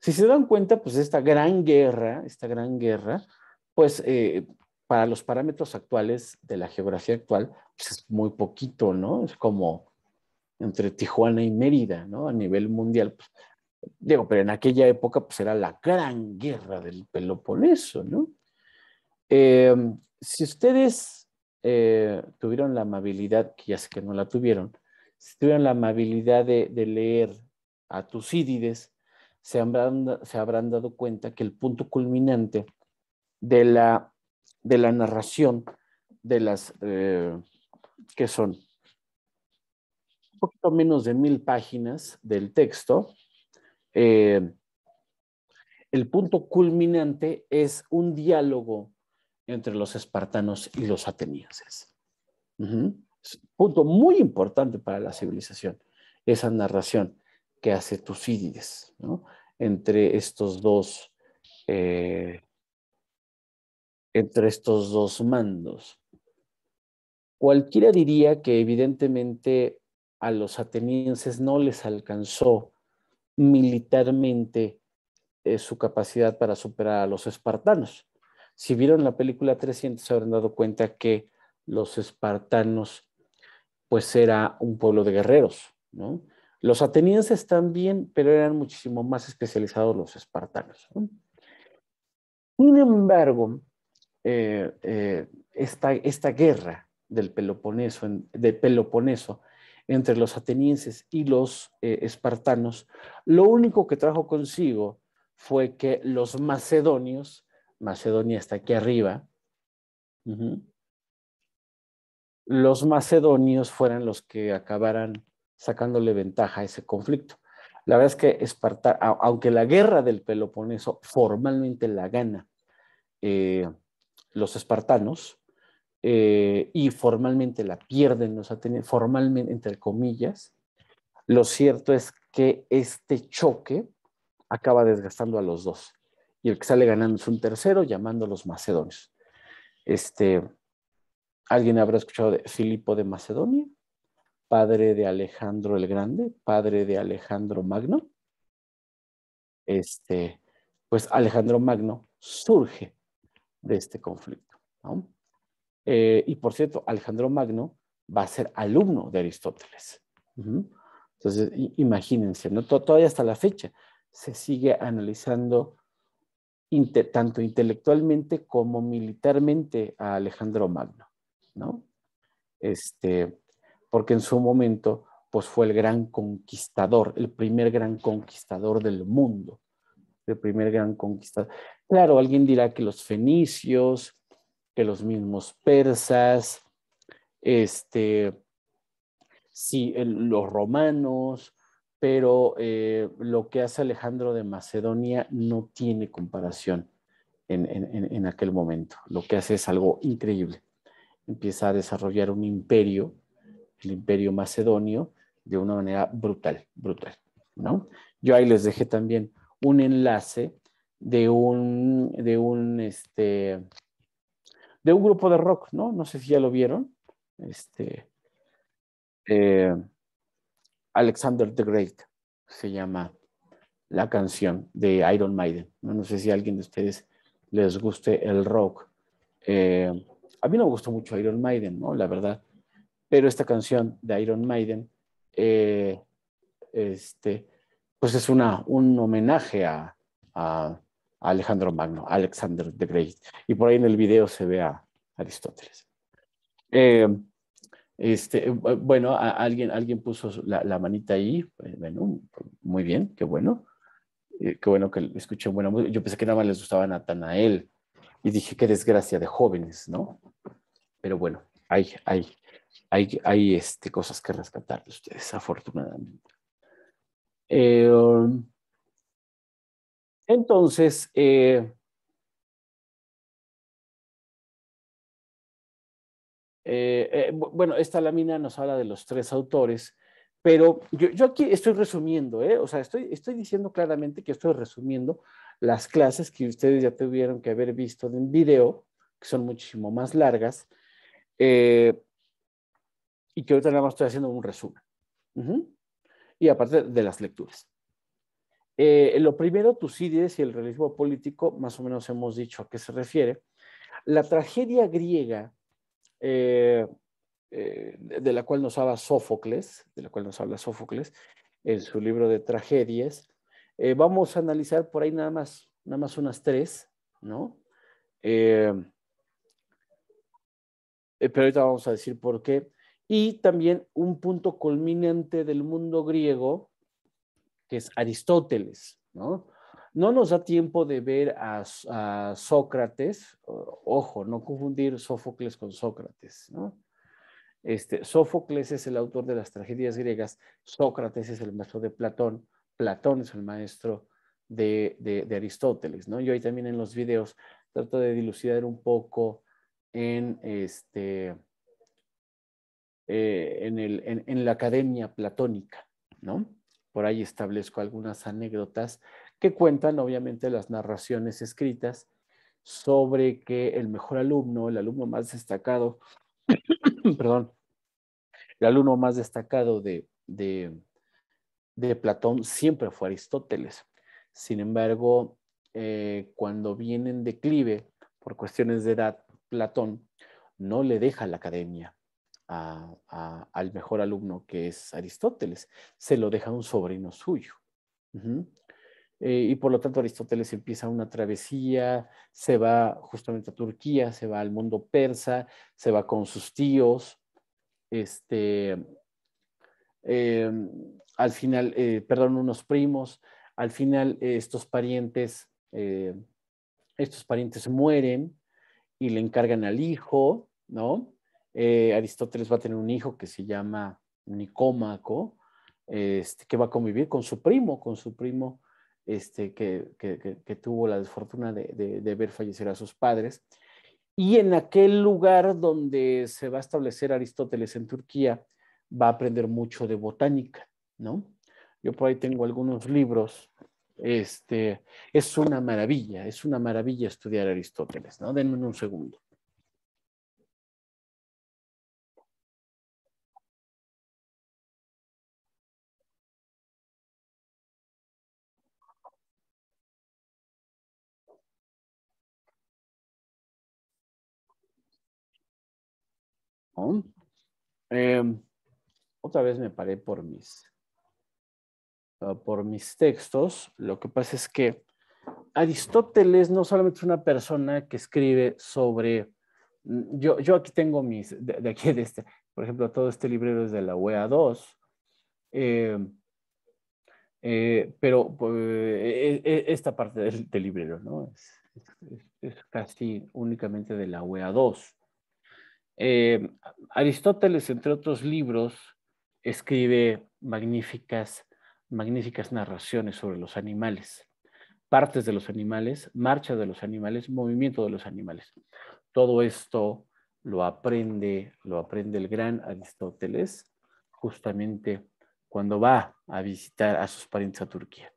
Si se dan cuenta, pues esta gran guerra, esta gran guerra, pues eh, para los parámetros actuales de la geografía actual, pues es muy poquito, ¿no? Es como entre Tijuana y Mérida, ¿no? A nivel mundial. Pues, digo, pero en aquella época pues era la gran guerra del Peloponeso, ¿no? Em, si ustedes eh, tuvieron la amabilidad, que ya sé que no la tuvieron, si tuvieron la amabilidad de, leer a Tucídides, se habrán, se habrán dado cuenta que el punto culminante de la, de la narración de las, eh, que son menos de mil páginas del texto. Eh, el punto culminante es un diálogo entre los espartanos y los atenienses. Punto muy importante para la civilización, esa narración que hace Tucídides ¿no? entre estos dos. Eh, entre estos dos mandos. Cualquiera diría que evidentemente a los atenienses no les alcanzó militarmente eh, su capacidad para superar a los espartanos. Si vieron la película 300 se habrán dado cuenta que los espartanos pues era un pueblo de guerreros, Los atenienses también, pero eran muchísimo más especializados los espartanos. Sin embargo, eh, eh, esta, guerra del Peloponeso, de Peloponeso entre los atenienses y los eh, espartanos, lo único que trajo consigo fue que los macedonios, Macedonia está aquí arriba, los macedonios fueran los que acabaran sacándole ventaja a ese conflicto. La verdad es que Esparta, aunque la guerra del Peloponeso formalmente la gana eh, los espartanos, eh, y formalmente la pierden, o sea, formalmente, entre comillas, lo cierto es que este choque acaba desgastando a los dos. Y el que sale ganando es un tercero, llamando los macedonios. Este, ¿Alguien habrá escuchado de Filipo de Macedonia? Padre de Alejandro el Grande, padre de Alejandro Magno. Este, pues Alejandro Magno surge de este conflicto. Eh, y por cierto, Alejandro Magno va a ser alumno de Aristóteles. Entonces, imagínense, ¿no? todavía hasta la fecha se sigue analizando tanto intelectualmente como militarmente a Alejandro Magno, ¿no? Este, porque en su momento pues fue el gran conquistador, el primer gran conquistador del mundo, el primer gran conquistador. Claro, alguien dirá que los fenicios, que los mismos persas, este, sí, los romanos, pero eh, lo que hace Alejandro de Macedonia no tiene comparación en, aquel momento. Lo que hace es algo increíble. Empieza a desarrollar un imperio, el imperio macedonio, de una manera brutal, brutal. ¿no? Yo ahí les dejé también un enlace de un, de un, este, de un grupo de rock, ¿no? No sé si ya lo vieron. Este, eh, Alexander the Great se llama la canción de Iron Maiden. No, sé si a alguien de ustedes les guste el rock. Eh, a mí no me gustó mucho Iron Maiden, ¿no? La verdad. Pero esta canción de Iron Maiden, eh, este, pues es una, un homenaje a, Alejandro Magno, Alexander the Great. Y por ahí en el video se ve a Aristóteles. Eh, este, eh, bueno, alguien, alguien puso la, manita ahí. Eh, bueno, muy bien, qué bueno. qué bueno que escuché bueno, Yo pensé que nada más les gustaba Natanael. Y dije, qué desgracia de jóvenes, ¿no? Pero bueno, hay, hay, hay, hay este, cosas que rescatar de ustedes, afortunadamente. Eh, entonces, eh, eh, eh, bueno, esta lámina nos habla de los tres autores, pero yo, aquí estoy resumiendo, o sea, estoy, diciendo claramente que estoy resumiendo las clases que ustedes ya tuvieron que haber visto en video, que son muchísimo más largas, y que ahorita nada más estoy haciendo un resumen. Y aparte de las lecturas. Eh, lo primero, Tucídides y el realismo político, más o menos hemos dicho a qué se refiere. La tragedia griega, eh, eh, de la cual nos habla Sófocles, de la cual nos habla Sófocles en su libro de tragedias, vamos a analizar por ahí nada más, nada más unas tres, ¿no? pero ahorita vamos a decir por qué. Y también un punto culminante del mundo griego, que es Aristóteles, ¿no? No nos da tiempo de ver a, Sócrates, ojo, no confundir Sófocles con Sócrates, ¿no? Este, Sófocles es el autor de las tragedias griegas, Sócrates es el maestro de Platón, Platón es el maestro de, Aristóteles, ¿no? Yo ahí también en los videos trato de dilucidar un poco en este, eh, en, la academia platónica, ¿no? Por ahí establezco algunas anécdotas que cuentan obviamente las narraciones escritas sobre que el mejor alumno, el alumno más destacado, perdón, el alumno más destacado de, Platón siempre fue Aristóteles. Sin embargo, eh, cuando viene en declive por cuestiones de edad, Platón no le deja la academia al mejor alumno que es Aristóteles, se lo deja un sobrino suyo. Eh, y por lo tanto Aristóteles empieza una travesía, se va justamente a Turquía, se va al mundo persa, se va con sus tíos, este, em, al final, eh, perdón, unos primos, al final eh, estos parientes, estos parientes mueren y le encargan al hijo, ¿no? Eh, Aristóteles va a tener un hijo que se llama Nicómaco, este, que va a convivir con su primo, con su primo este, que, tuvo la desfortuna de, ver fallecer a sus padres. Y en aquel lugar donde se va a establecer Aristóteles en Turquía, va a aprender mucho de botánica, ¿no? Yo por ahí tengo algunos libros. Este, es una maravilla, es una maravilla estudiar Aristóteles, ¿no? Denme un segundo. Em, otra vez me paré por mis, ah, por mis textos. Lo que pasa es que Aristóteles no solamente es una persona que escribe sobre... Mm, yo, yo aquí tengo mis, de, aquí de este, por ejemplo, todo este librero es de la UEA 2. Em, eh, pero pues, e, e, esta parte del, librero, Es, es, casi únicamente de la UEA 2. Eh, Aristóteles, entre otros libros, escribe magníficas, magníficas narraciones sobre los animales, partes de los animales, marcha de los animales, movimiento de los animales. Todo esto lo aprende, lo aprende el gran Aristóteles justamente cuando va a visitar a sus parientes a Turquía.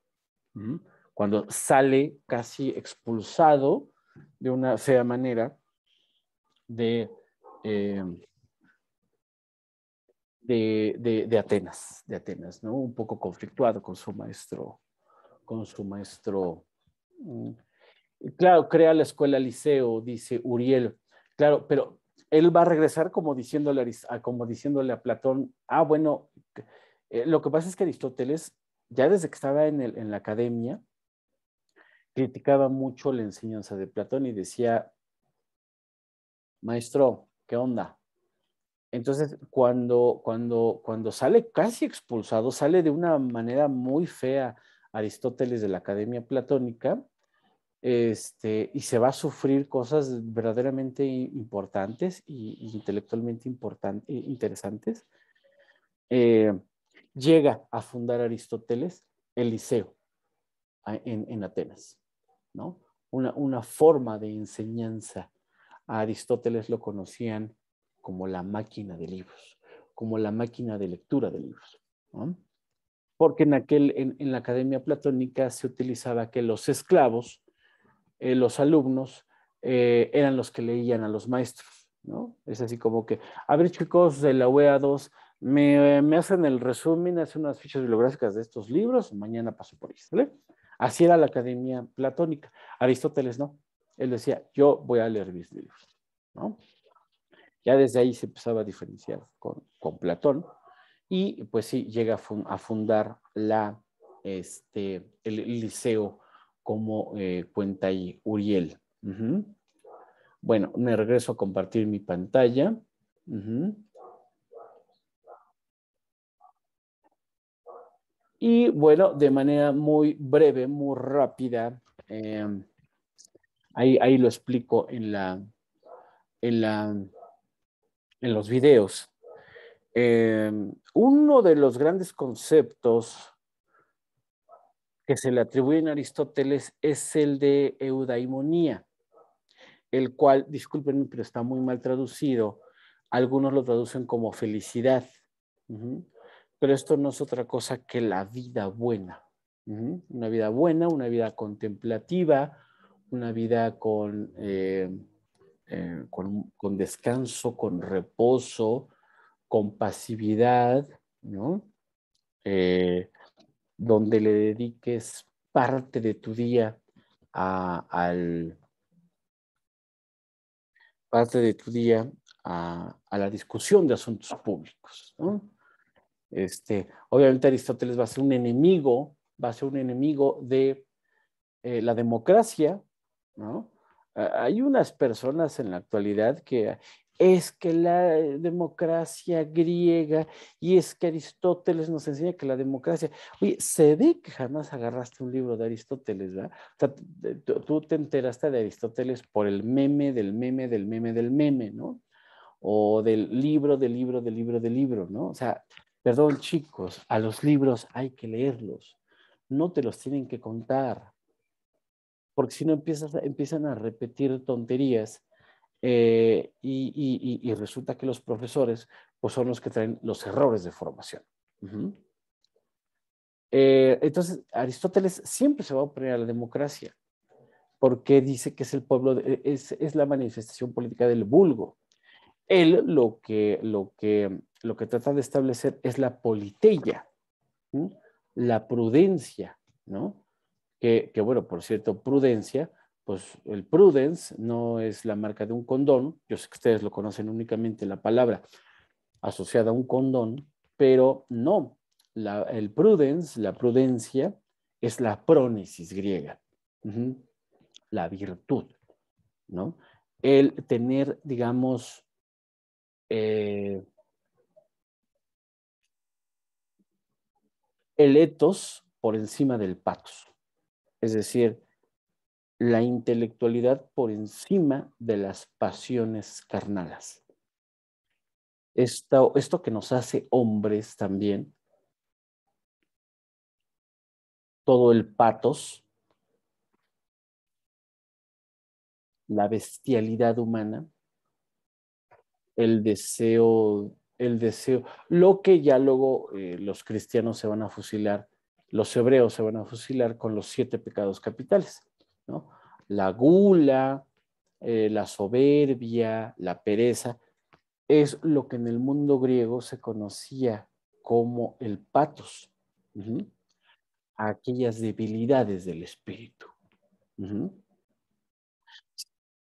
Cuando sale casi expulsado de una sea manera de eh, de, Atenas, de Atenas, ¿no? Un poco conflictuado con su maestro, con su maestro. Mm, claro, crea la escuela Liceo, dice Uriel. Claro, pero él va a regresar como diciéndole a, como Platón, ah, bueno, eh, lo que pasa es que Aristóteles, ya desde que estaba en, en la academia, criticaba mucho la enseñanza de Platón y decía, maestro, ¿qué onda? Entonces, cuando, cuando, cuando sale casi expulsado, sale de una manera muy fea Aristóteles de la Academia Platónica, este, y se va a sufrir cosas verdaderamente importantes e intelectualmente interesantes. Eh, llega a fundar Aristóteles el liceo en, Atenas, ¿no? Una, una forma de enseñanza a Aristóteles lo conocían como la máquina de libros, como la máquina de lectura de libros. ¿no? Porque en, aquel, en, la academia platónica se utilizaba que los esclavos, eh, los alumnos, eh, eran los que leían a los maestros. ¿no? Es así como que, a ver chicos de la UEA 2, me, hacen el resumen, hacen unas fichas bibliográficas de estos libros, mañana paso por ahí. Así era la academia platónica. Aristóteles no él decía, yo voy a leer mis libros. ¿no? Ya desde ahí se empezaba a diferenciar con, con Platón y pues sí, llega a, fundar la, este, el, liceo como eh, cuenta ahí Uriel. Bueno, me regreso a compartir mi pantalla. Y bueno, de manera muy breve, muy rápida, em, Ahí, lo explico en, la, en, la, en los videos. Eh, uno de los grandes conceptos que se le atribuyen a Aristóteles es el de eudaimonía, el cual, disculpen, pero está muy mal traducido. Algunos lo traducen como felicidad, pero esto no es otra cosa que la vida buena. Una vida buena, una vida contemplativa, una vida con, eh, eh, con, descanso, con reposo, con pasividad, ¿no? Eh, donde le dediques parte de tu día a, al parte de tu día a, la discusión de asuntos públicos. ¿no? Este, obviamente Aristóteles va a ser un enemigo, va a ser un enemigo de la democracia, ¿no? Hay unas personas en la actualidad que es que la democracia griega y es que Aristóteles nos enseña que la democracia, oye, se ve que jamás agarraste un libro de Aristóteles, ¿verdad? O sea, tú te enteraste de Aristóteles por el meme del meme del meme del meme, ¿no? O del libro del libro del libro del libro, ¿no? O sea, perdón chicos, a los libros hay que leerlos, no te los tienen que contar, porque si no empiezan a repetir tonterías eh, y, resulta que los profesores pues, son los que traen los errores de formación. Eh, entonces, Aristóteles siempre se va a oponer a la democracia, porque dice que es el pueblo, es, la manifestación política del vulgo. Él lo que, lo que, lo que trata de establecer es la politella, la prudencia, ¿no? que, bueno, por cierto, Prudencia, pues el Prudence no es la marca de un condón, yo sé que ustedes lo conocen únicamente la palabra asociada a un condón, pero no, el Prudence, la prudencia, es la prónesis griega, la virtud, ¿no? El tener, digamos, eh, el etos por encima del patos. Es decir, la intelectualidad por encima de las pasiones carnalas. Esto, que nos hace hombres también, todo el patos, la bestialidad humana, el deseo, el deseo, lo que ya luego eh, los cristianos se van a fusilar los hebreos se van a fusilar con los siete pecados capitales, ¿no? La gula, eh, la soberbia, la pereza, es lo que en el mundo griego se conocía como el patos, aquellas debilidades del espíritu.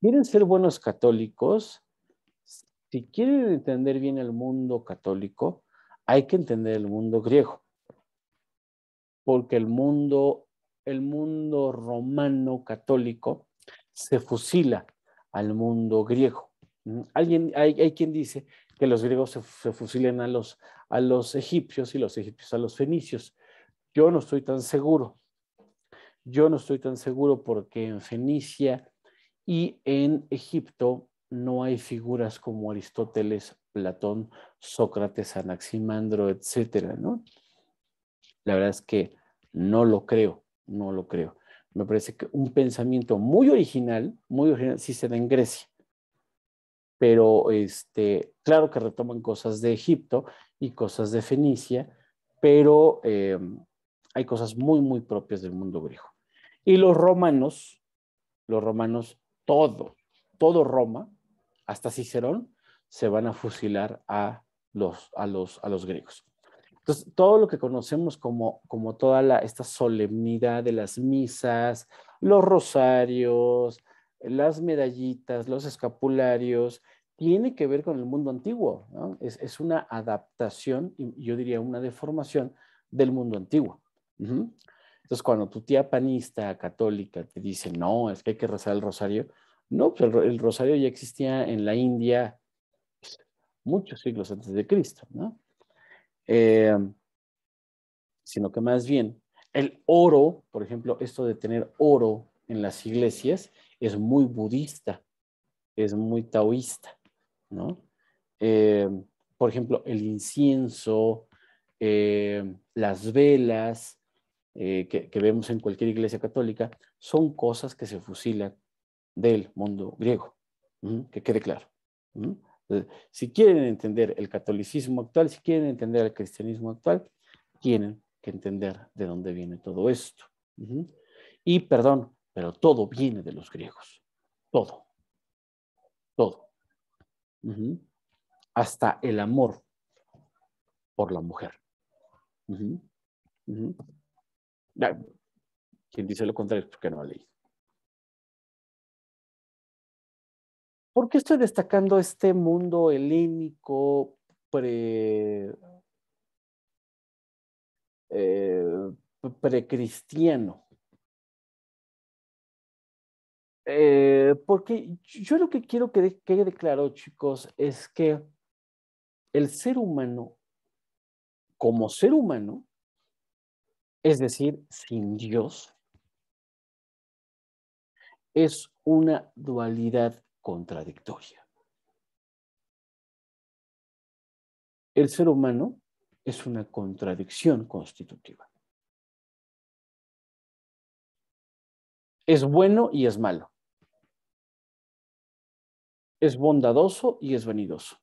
Quieren ser buenos católicos, si quieren entender bien el mundo católico, hay que entender el mundo griego porque el mundo, el mundo romano católico se fusila al mundo griego. Mm, alguien, hay, quien dice que los griegos se, fusilen a los, a los egipcios y los egipcios a los fenicios. Yo no estoy tan seguro. Yo no estoy tan seguro porque en Fenicia y en Egipto no hay figuras como Aristóteles, Platón, Sócrates, Anaximandro, etcétera, ¿no? La verdad es que no lo creo, no lo creo. Me parece que un pensamiento muy original, muy original, sí se da en Grecia. Pero este, claro que retoman cosas de Egipto y cosas de Fenicia, pero eh, hay cosas muy, muy propias del mundo griego. Y los romanos, los romanos, todo, todo Roma, hasta Cicerón, se van a fusilar a los, a los, a los griegos. Entonces, todo lo que conocemos como, como toda la, esta solemnidad de las misas, los rosarios, las medallitas, los escapularios, tiene que ver con el mundo antiguo. ¿no? Es, una adaptación, y yo diría una deformación del mundo antiguo. Entonces, cuando tu tía panista católica te dice, no, es que hay que rezar el rosario, no, pues el, rosario ya existía en la India muchos siglos antes de Cristo, ¿no? Eh, sino que más bien el oro, por ejemplo, esto de tener oro en las iglesias es muy budista, es muy taoísta, ¿no? Eh, por ejemplo, el incienso, eh, las velas que, vemos en cualquier iglesia católica, son cosas que se fusilan del mundo griego, que quede claro. Si quieren entender el catolicismo actual, si quieren entender el cristianismo actual, tienen que entender de dónde viene todo esto. Y perdón, pero todo viene de los griegos. Todo. Todo. Hasta el amor por la mujer. ¿Quién dice lo contrario? Porque no ha leído. ¿Por qué estoy destacando este mundo helénico pre, eh, precristiano? Eh, porque yo lo que quiero que quede claro, chicos, es que el ser humano, como ser humano, es decir, sin Dios, es una dualidad contradictoria. El ser humano es una contradicción constitutiva. Es bueno y es malo. Es bondadoso y es venidoso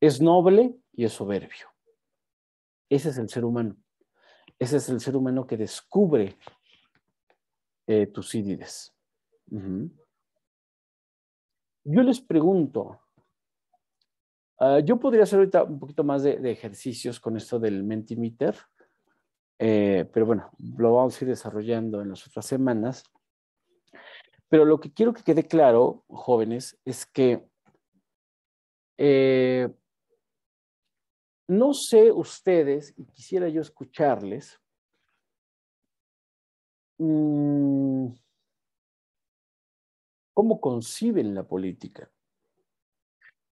Es noble y es soberbio. Ese es el ser humano. Ese es el ser humano que descubre eh, tus Tucídides. Yo les pregunto, ah, yo podría hacer ahorita un poquito más de, ejercicios con esto del Mentimeter, eh, pero bueno, lo vamos a ir desarrollando en las otras semanas. Pero lo que quiero que quede claro, jóvenes, es que eh, no sé ustedes, y quisiera yo escucharles, mm, cómo conciben la política.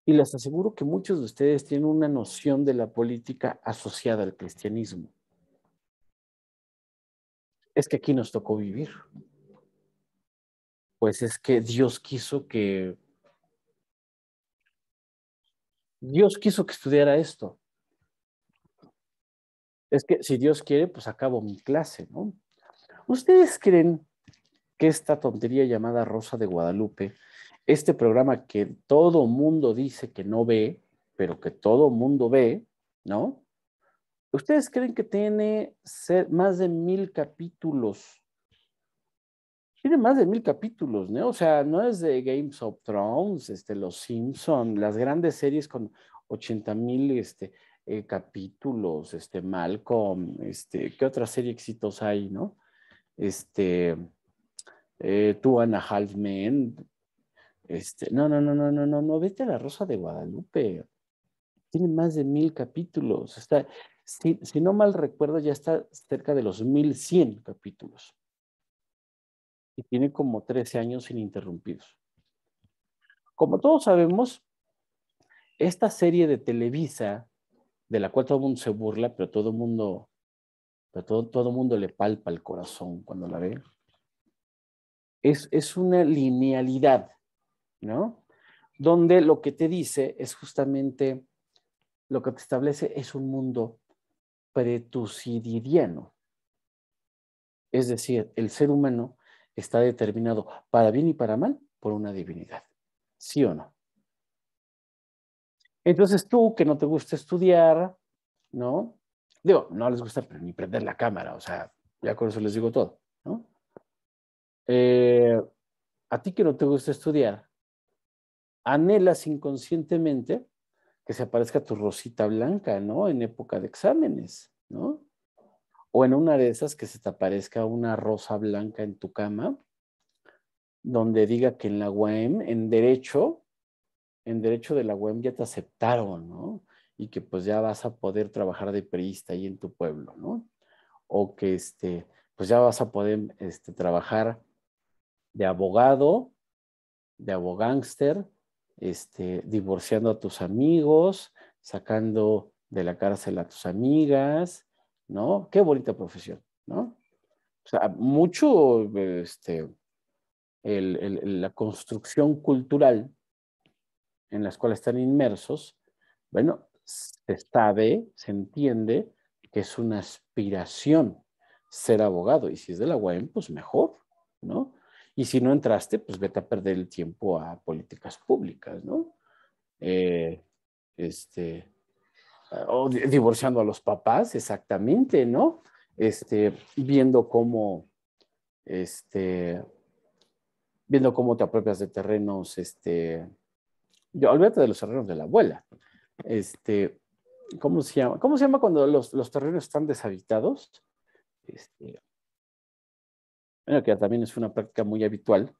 Y les aseguro que muchos de ustedes tienen una noción de la política asociada al cristianismo. Es que aquí nos tocó vivir. Pues es que Dios quiso que... Dios quiso que estudiara esto. Es que si Dios quiere, pues acabo mi clase, ¿no? ¿Ustedes creen esta tontería llamada Rosa de Guadalupe, este programa que todo mundo dice que no ve, pero que todo mundo ve, ¿no? ¿Ustedes creen que tiene más de mil capítulos? Tiene más de mil capítulos, ¿no? O sea, no es de Games of Thrones, este, Los Simpson, las grandes series con 80 mil este, eh, capítulos, este, Malcolm, este, ¿qué otra serie exitosa hay, no? Este, eh, Two and este, no, no, no, no, no, no, no, vete a La Rosa de Guadalupe. Tiene más de mil capítulos. Está, si, no mal recuerdo, ya está cerca de los mil cien capítulos. Y tiene como 13 años ininterrumpidos. Como todos sabemos, esta serie de Televisa, de la cual todo mundo se burla, pero todo el mundo, pero todo, todo mundo le palpa el corazón cuando la ve, es, una linealidad, ¿no? Donde lo que te dice es justamente, lo que te establece es un mundo pretusididiano. Es decir, el ser humano está determinado para bien y para mal por una divinidad. ¿Sí o no? Entonces tú, que no te gusta estudiar, ¿no? Digo, no les gusta ni prender la cámara, o sea, ya con eso les digo todo. Eh, a ti que no te gusta estudiar, anhelas inconscientemente que se aparezca tu rosita blanca, ¿no? En época de exámenes, ¿no? O en una de esas que se te aparezca una rosa blanca en tu cama, donde diga que en la UAM, en derecho, en derecho de la UAM ya te aceptaron, ¿no? Y que pues ya vas a poder trabajar de periodista ahí en tu pueblo, ¿no? O que este, pues ya vas a poder este, trabajar de abogado, de abogánster, este, divorciando a tus amigos, sacando de la cárcel a tus amigas, ¿no? Qué bonita profesión, ¿no? O sea, mucho este, el, el, la construcción cultural en las cuales están inmersos, bueno, se sabe, se entiende que es una aspiración ser abogado. Y si es de la UAM, pues mejor, ¿no? Y si no entraste, pues vete a perder el tiempo a políticas públicas, ¿no? Eh, este, o divorciando a los papás, exactamente, ¿no? Este, viendo cómo, este, viendo cómo te apropias de terrenos, este, yo, olvídate de los terrenos de la abuela, este, ¿cómo se llama? ¿Cómo se llama cuando los, los terrenos están deshabitados? Este, bueno, que también es una práctica muy habitual,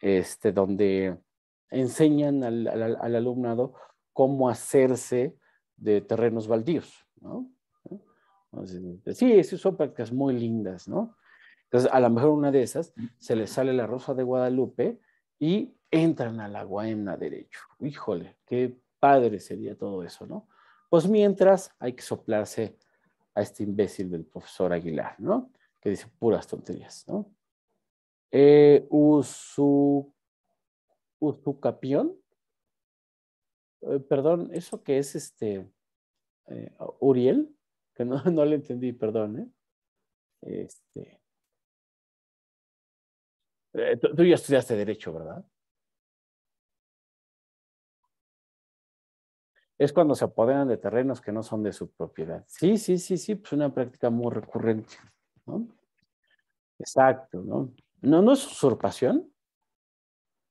este, donde enseñan al, alumnado cómo hacerse de terrenos baldíos, ¿no? sí, esas son prácticas muy lindas, ¿no? Entonces, a lo mejor una de esas se les sale la rosa de Guadalupe y entran a la Guaemna derecho. Híjole, qué padre sería todo eso, ¿no? Pues mientras hay que soplarse a este imbécil del profesor Aguilar, ¿no? que dice puras tonterías, ¿no? Eh, usucapión. Eh, perdón, ¿eso que es este? Eh, Uriel, que no, le entendí, perdón, ¿eh? Este. Eh, tú ya estudiaste Derecho, ¿verdad? es cuando se apoderan de terrenos que no son de su propiedad. Sí, sí, sí, sí, pues una práctica muy recurrente. Exacto, ¿no? ¿No, no es usurpación?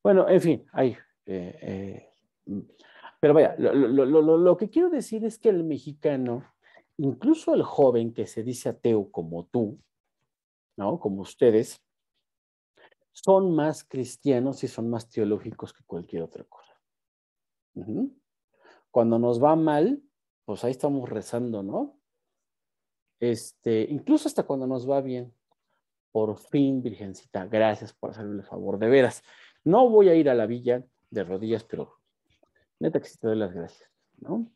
Bueno, en fin, hay... Eh, eh, pero vaya, lo, que quiero decir es que el mexicano, incluso el joven que se dice ateo como tú, ¿no? Como ustedes, son más cristianos y son más teológicos que cualquier otra cosa. Cuando nos va mal, pues ahí estamos rezando, ¿no? este, incluso hasta cuando nos va bien. Por fin, Virgencita, gracias por hacerme el favor, de veras. No voy a ir a la villa de rodillas, pero neta que sí te doy las gracias, ¿no?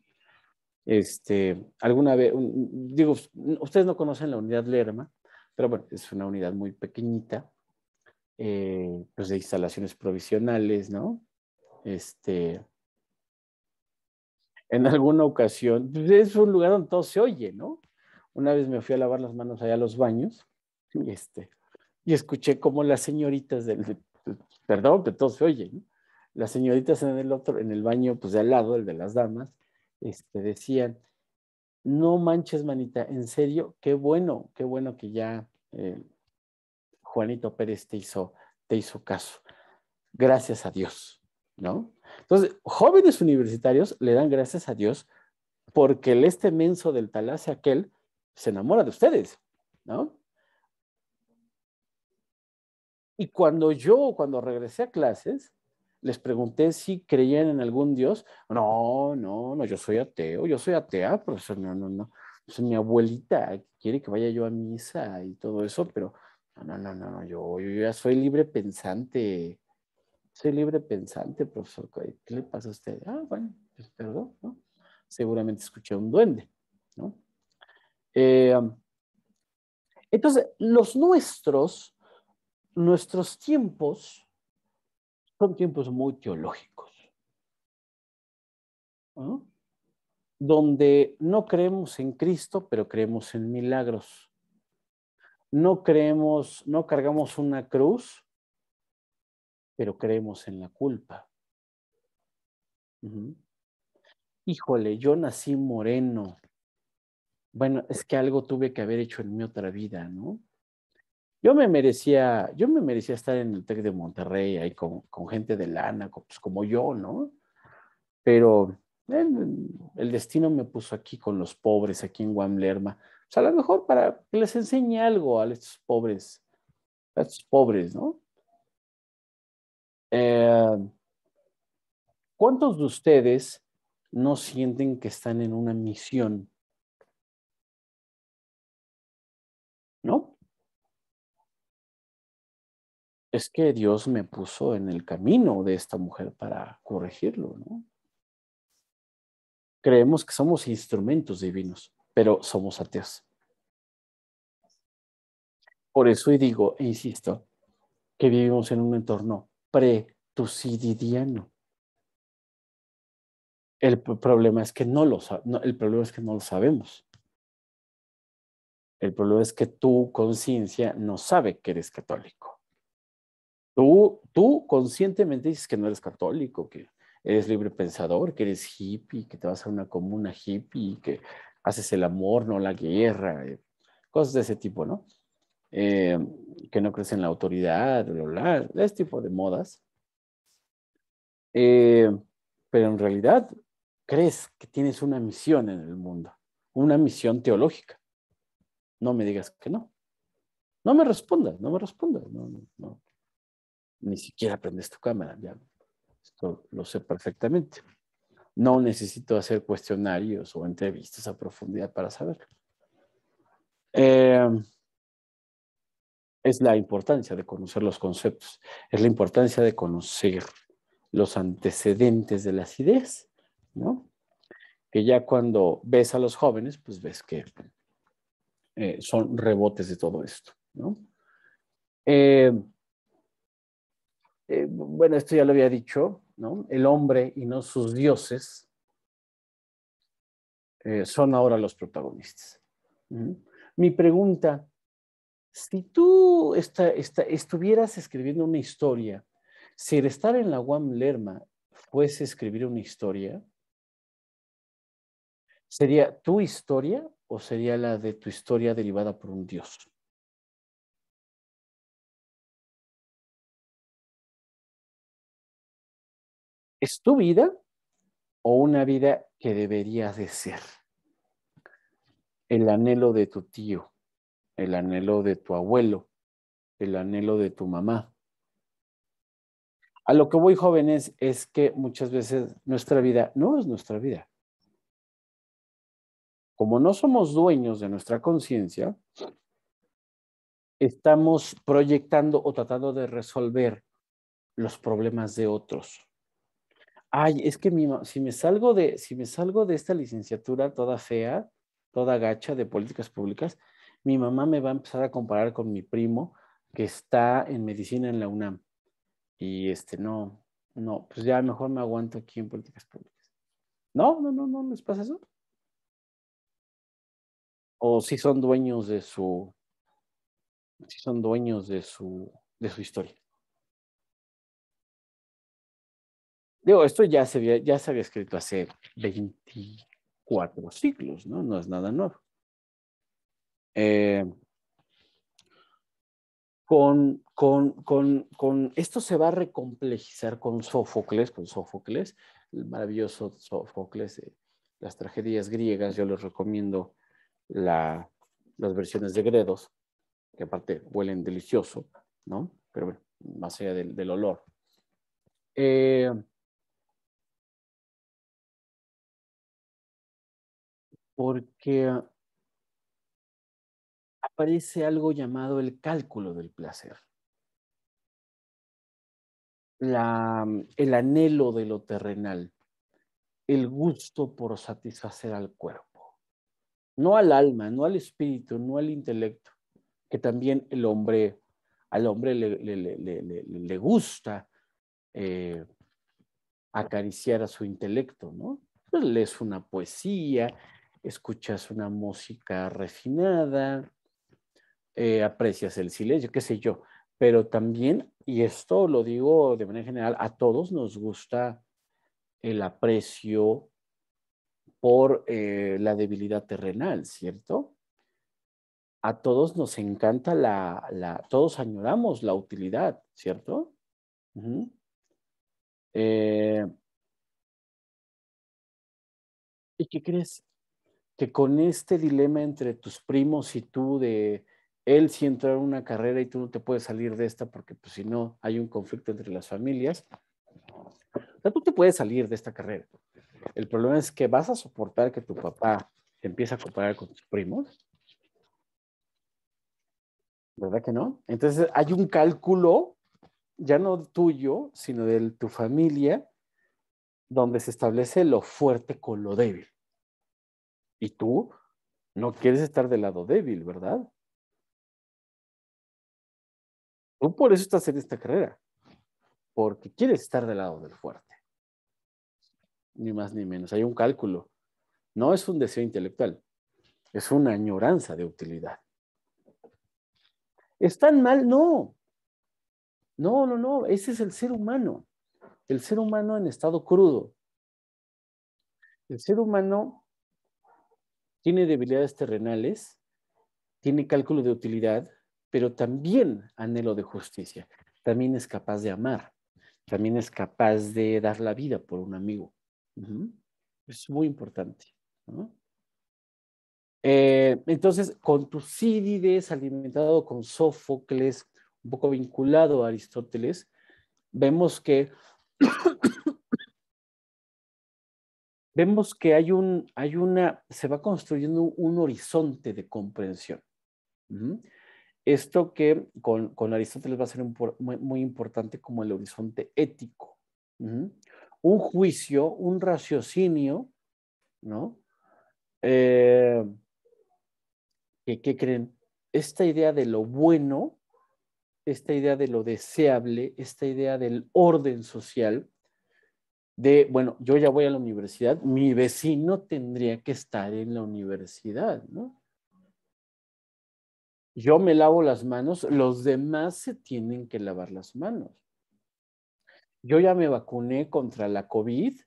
Este, alguna vez, digo, ustedes no conocen la unidad Lerma, pero bueno, es una unidad muy pequeñita, eh, pues de instalaciones provisionales, ¿no? Este, en alguna ocasión, pues, es un lugar donde todo se oye, ¿no? Una vez me fui a lavar las manos allá a los baños y, este, y escuché como las señoritas del, perdón, que todo se oye, ¿no? las señoritas en el otro, en el baño, pues de al lado, el de las damas, este, decían, no manches, manita, en serio, qué bueno, qué bueno que ya eh, Juanito Pérez te hizo, te hizo caso. Gracias a Dios, ¿no? Entonces, jóvenes universitarios le dan gracias a Dios porque el este menso del talase aquel se enamora de ustedes, ¿no? Y cuando yo, cuando regresé a clases, les pregunté si creían en algún Dios. No, no, no, yo soy ateo, yo soy atea, profesor, no, no, no. es mi abuelita quiere que vaya yo a misa y todo eso, pero no, no, no, no, yo, yo ya soy libre pensante. Soy libre pensante, profesor. ¿Qué le pasa a usted? Ah, bueno, pues, perdón, ¿no? Seguramente escuché a un duende. Eh, entonces, los nuestros, nuestros tiempos, son tiempos muy teológicos, donde no creemos en Cristo, pero creemos en milagros. No creemos, no cargamos una cruz, pero creemos en la culpa. Híjole, yo nací moreno, bueno, es que algo tuve que haber hecho en mi otra vida, ¿no? Yo me merecía, yo me merecía estar en el TEC de Monterrey, ahí con, gente de lana, pues como yo, ¿no? Pero el, destino me puso aquí con los pobres, aquí en Guamlerma. O pues, sea, a lo mejor para que les enseñe algo a estos pobres, a estos pobres, ¿no? Eh, ¿Cuántos de ustedes no sienten que están en una misión No. Es que Dios me puso en el camino de esta mujer para corregirlo, ¿no? Creemos que somos instrumentos divinos, pero somos ateos. Por eso y digo, e insisto, que vivimos en un entorno pretucidiano. El problema es que no lo, el problema es que no lo sabemos. El problema es que tu conciencia no sabe que eres católico. Tú, tú conscientemente dices que no eres católico, que eres libre pensador, que eres hippie, que te vas a una comuna hippie, que haces el amor, no la guerra, eh, cosas de ese tipo, ¿no? Eh, que no crees en la autoridad, lo ese tipo de modas. Eh, pero en realidad crees que tienes una misión en el mundo, una misión teológica. No me digas que no. No me respondas, no me respondas. Ni siquiera prendes tu cámara, ya. Esto lo sé perfectamente. No necesito hacer cuestionarios o entrevistas a profundidad para saberlo. Em, es la importancia de conocer los conceptos, es la importancia de conocer los antecedentes de las ideas, ¿no? Que ya cuando ves a los jóvenes, pues ves que eh, son rebotes de todo esto. ¿no? Eh, eh, bueno, esto ya lo había dicho, ¿no? El hombre y no sus dioses son ahora los protagonistas. Mi pregunta, si tú estuvieras escribiendo una historia, si el estar en la Guam Lerma fuese escribir una historia, ¿sería tu historia o sería la de tu historia derivada por un Dios? ¿Es tu vida o una vida que deberías de ser? El anhelo de tu tío, el anhelo de tu abuelo, el anhelo de tu mamá. A lo que voy jóvenes es que muchas veces nuestra vida no es nuestra vida como no somos dueños de nuestra conciencia, estamos proyectando o tratando de resolver los problemas de otros. Ay, es que mi, si, me salgo de, si me salgo de esta licenciatura toda fea, toda gacha de políticas públicas, mi mamá me va a empezar a comparar con mi primo que está en medicina en la UNAM. Y este, no, no, pues ya mejor me aguanto aquí en políticas públicas. No, no, no, no, ¿les pasa eso? o si son dueños de su, si son dueños de su, de su historia. Digo, esto ya se, había, ya se había escrito hace 24 siglos, ¿no? No es nada nuevo. Eh, con, esto se va a recomplejizar con Sófocles, con Sófocles, el maravilloso Sófocles, eh, las tragedias griegas, yo les recomiendo las versiones de Gredos, que aparte huelen delicioso, ¿no? Pero bueno, más allá del, olor. Eh, porque aparece algo llamado el cálculo del placer. el anhelo de lo terrenal, el gusto por satisfacer al cuerpo no al alma, no al espíritu, no al intelecto, que también el hombre, al hombre le, gusta eh, acariciar a su intelecto, ¿no? Pues lees una poesía, escuchas una música refinada, eh, aprecias el silencio, qué sé yo, pero también, y esto lo digo de manera general, a todos nos gusta el aprecio por eh, la debilidad terrenal, ¿cierto? A todos nos encanta la, todos añoramos la utilidad, ¿cierto? Eh, ¿Y qué crees? Que con este dilema entre tus primos y tú de él si entra en una carrera y tú no te puedes salir de esta porque pues si no hay un conflicto entre las familias, tú te puedes salir de esta carrera, el problema es que vas a soportar que tu papá te empiece a comparar con tus primos. ¿Verdad que no? Entonces hay un cálculo, ya no tuyo, sino de tu familia, donde se establece lo fuerte con lo débil. Y tú no quieres estar del lado débil, ¿verdad? Tú por eso estás en esta carrera, porque quieres estar del lado del fuerte ni más ni menos. Hay un cálculo. No es un deseo intelectual, es una añoranza de utilidad. ¿Están mal? No. No, no, no. Ese es el ser humano. El ser humano en estado crudo. El ser humano tiene debilidades terrenales, tiene cálculo de utilidad, pero también anhelo de justicia. También es capaz de amar. También es capaz de dar la vida por un amigo. Es muy importante. Eh, entonces, con Tucídides, alimentado con Sófocles, un poco vinculado a Aristóteles, vemos que vemos que hay un, hay una, se va construyendo un horizonte de comprensión. Esto que con, Aristóteles va a ser muy importante como el horizonte ético un juicio, un raciocinio, ¿no? Eh, ¿Qué creen? Esta idea de lo bueno, esta idea de lo deseable, esta idea del orden social, de, bueno, yo ya voy a la universidad, mi vecino tendría que estar en la universidad, ¿no? Yo me lavo las manos, los demás se tienen que lavar las manos yo ya me vacuné contra la COVID,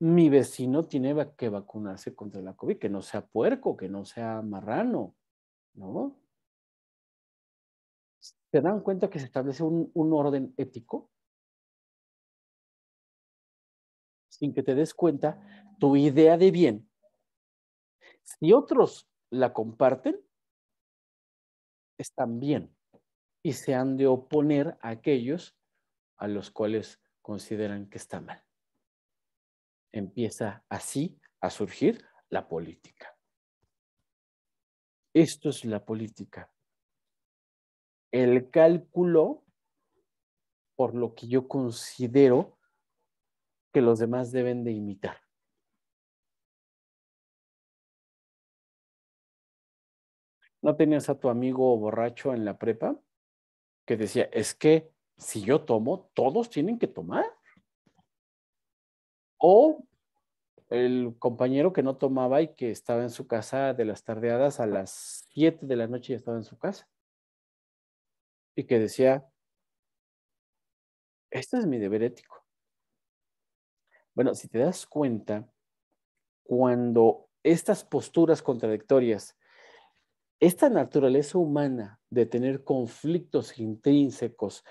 mi vecino tiene que vacunarse contra la COVID, que no sea puerco, que no sea marrano, ¿no? ¿Se dan cuenta que se establece un, un orden ético? Sin que te des cuenta, tu idea de bien, si otros la comparten, están bien y se han de oponer a aquellos a los cuales consideran que está mal. Empieza así a surgir la política. Esto es la política. El cálculo por lo que yo considero que los demás deben de imitar. ¿No tenías a tu amigo borracho en la prepa que decía, es que si yo tomo, todos tienen que tomar. O el compañero que no tomaba y que estaba en su casa de las tardeadas a las 7 de la noche y estaba en su casa. Y que decía, este es mi deber ético. Bueno, si te das cuenta, cuando estas posturas contradictorias, esta naturaleza humana de tener conflictos intrínsecos,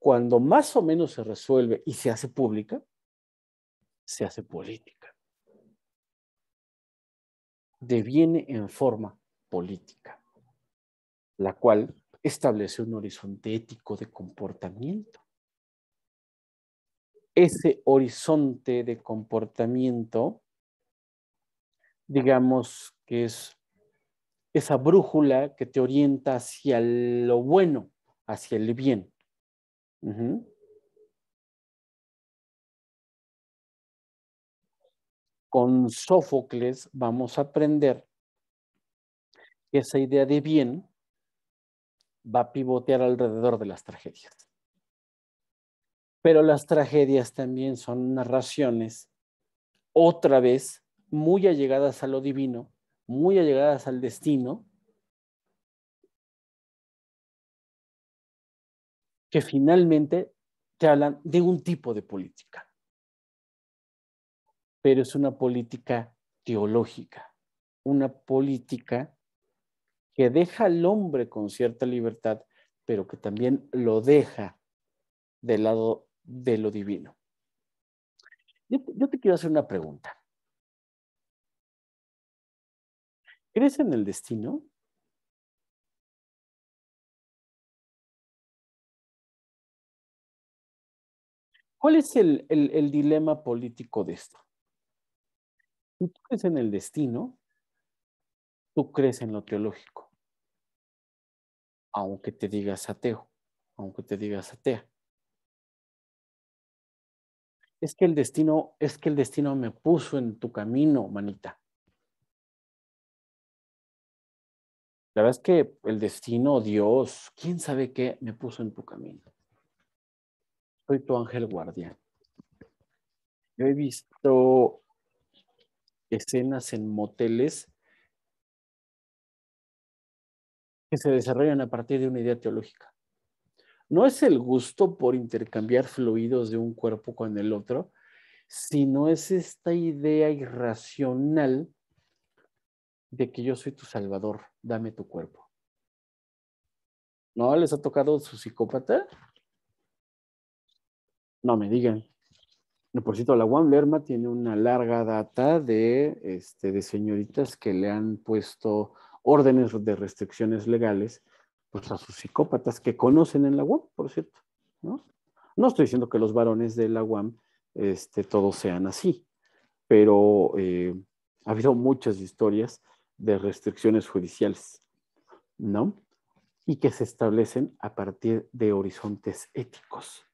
cuando más o menos se resuelve y se hace pública, se hace política. Deviene en forma política, la cual establece un horizonte ético de comportamiento. Ese horizonte de comportamiento, digamos que es esa brújula que te orienta hacia lo bueno, hacia el bien con Sófocles vamos a aprender que esa idea de bien va a pivotear alrededor de las tragedias. Pero las tragedias también son narraciones, otra vez, muy allegadas a lo divino, muy allegadas al destino, que finalmente te hablan de un tipo de política, pero es una política teológica, una política que deja al hombre con cierta libertad, pero que también lo deja del lado de lo divino. Yo te, quiero hacer una pregunta. ¿Crees en el destino? ¿Cuál es el, dilema político de esto? Si tú crees en el destino, tú crees en lo teológico, aunque te digas ateo, aunque te digas atea. Es que el destino, es que el destino me puso en tu camino, manita. La verdad es que el destino, Dios, quién sabe qué me puso en tu camino soy tu ángel guardián. Yo he visto escenas en moteles que se desarrollan a partir de una idea teológica. No es el gusto por intercambiar fluidos de un cuerpo con el otro, sino es esta idea irracional de que yo soy tu salvador, dame tu cuerpo. ¿No les ha tocado su psicópata? No me digan. Por cierto, la UAM Lerma tiene una larga data de, este, de señoritas que le han puesto órdenes de restricciones legales pues, a sus psicópatas que conocen en la UAM, por cierto. ¿no? estoy diciendo que los varones de la UAM este, todos sean así, pero eh, ha habido muchas historias de restricciones judiciales, ¿no? Y que se establecen a partir de horizontes éticos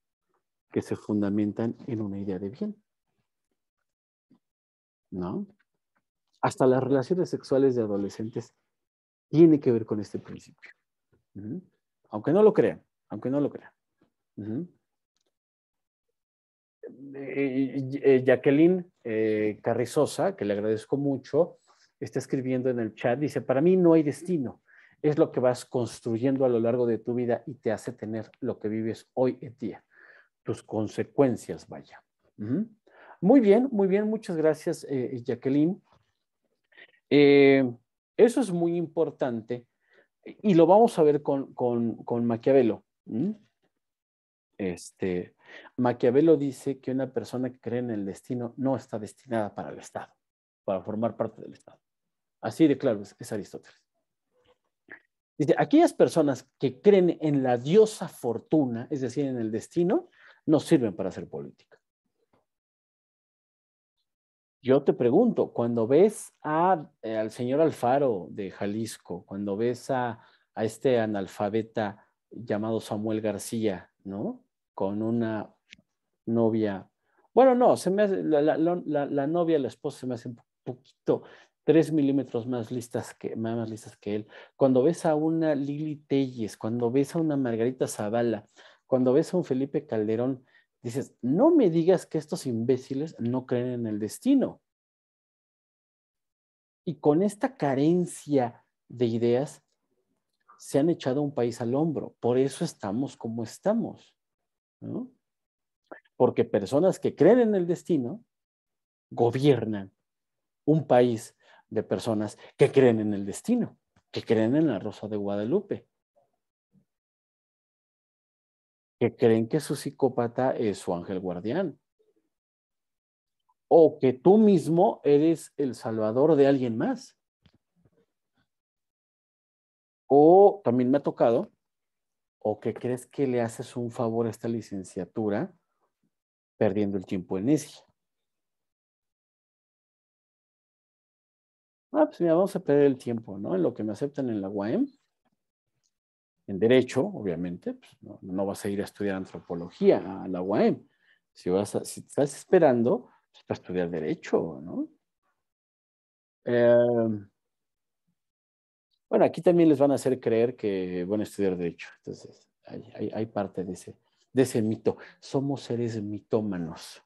que se fundamentan en una idea de bien. ¿No? Hasta las relaciones sexuales de adolescentes tiene que ver con este principio. Aunque no lo crean, aunque no lo crean. Eh, Jacqueline eh, Carrizosa, que le agradezco mucho, está escribiendo en el chat, dice, para mí no hay destino, es lo que vas construyendo a lo largo de tu vida y te hace tener lo que vives hoy en día tus consecuencias, vaya. Muy bien, muy bien, muchas gracias, eh, eh, Jacqueline. Eh, eso es muy importante y lo vamos a ver con, Maquiavelo. Este, Maquiavelo dice que una persona que cree en el destino no está destinada para el Estado, para formar parte del Estado. Así de claro es, es Aristóteles. Dice, aquellas personas que creen en la diosa fortuna, es decir, en el destino, no sirven para hacer política. Yo te pregunto, cuando ves a, eh, al señor Alfaro de Jalisco, cuando ves a, este analfabeta llamado Samuel García, ¿no? Con una novia. Bueno, no, se me la, novia, la esposa se me hace un poquito, tres milímetros más listas que, más listas que él. Cuando ves a una Lili Telles, cuando ves a una Margarita Zavala, cuando ves a un Felipe Calderón, dices, no me digas que estos imbéciles no creen en el destino. Y con esta carencia de ideas, se han echado un país al hombro. Por eso estamos como estamos. Porque personas que creen en el destino gobiernan un país de personas que creen en el destino, que creen en la Rosa de Guadalupe que creen que su psicópata es su ángel guardián. O que tú mismo eres el salvador de alguien más. O también me ha tocado, o que crees que le haces un favor a esta licenciatura perdiendo el tiempo en ella. Ah, pues mira, vamos a perder el tiempo, ¿no? En lo que me aceptan en la UAM en derecho, obviamente, pues, no, vas a ir a estudiar antropología a la UAM. Si, vas si estás esperando, es pues, para estudiar derecho, ¿no? Em, bueno, aquí también les van a hacer creer que van a estudiar derecho. Entonces, hay, parte de ese, de ese mito. Somos seres mitómanos.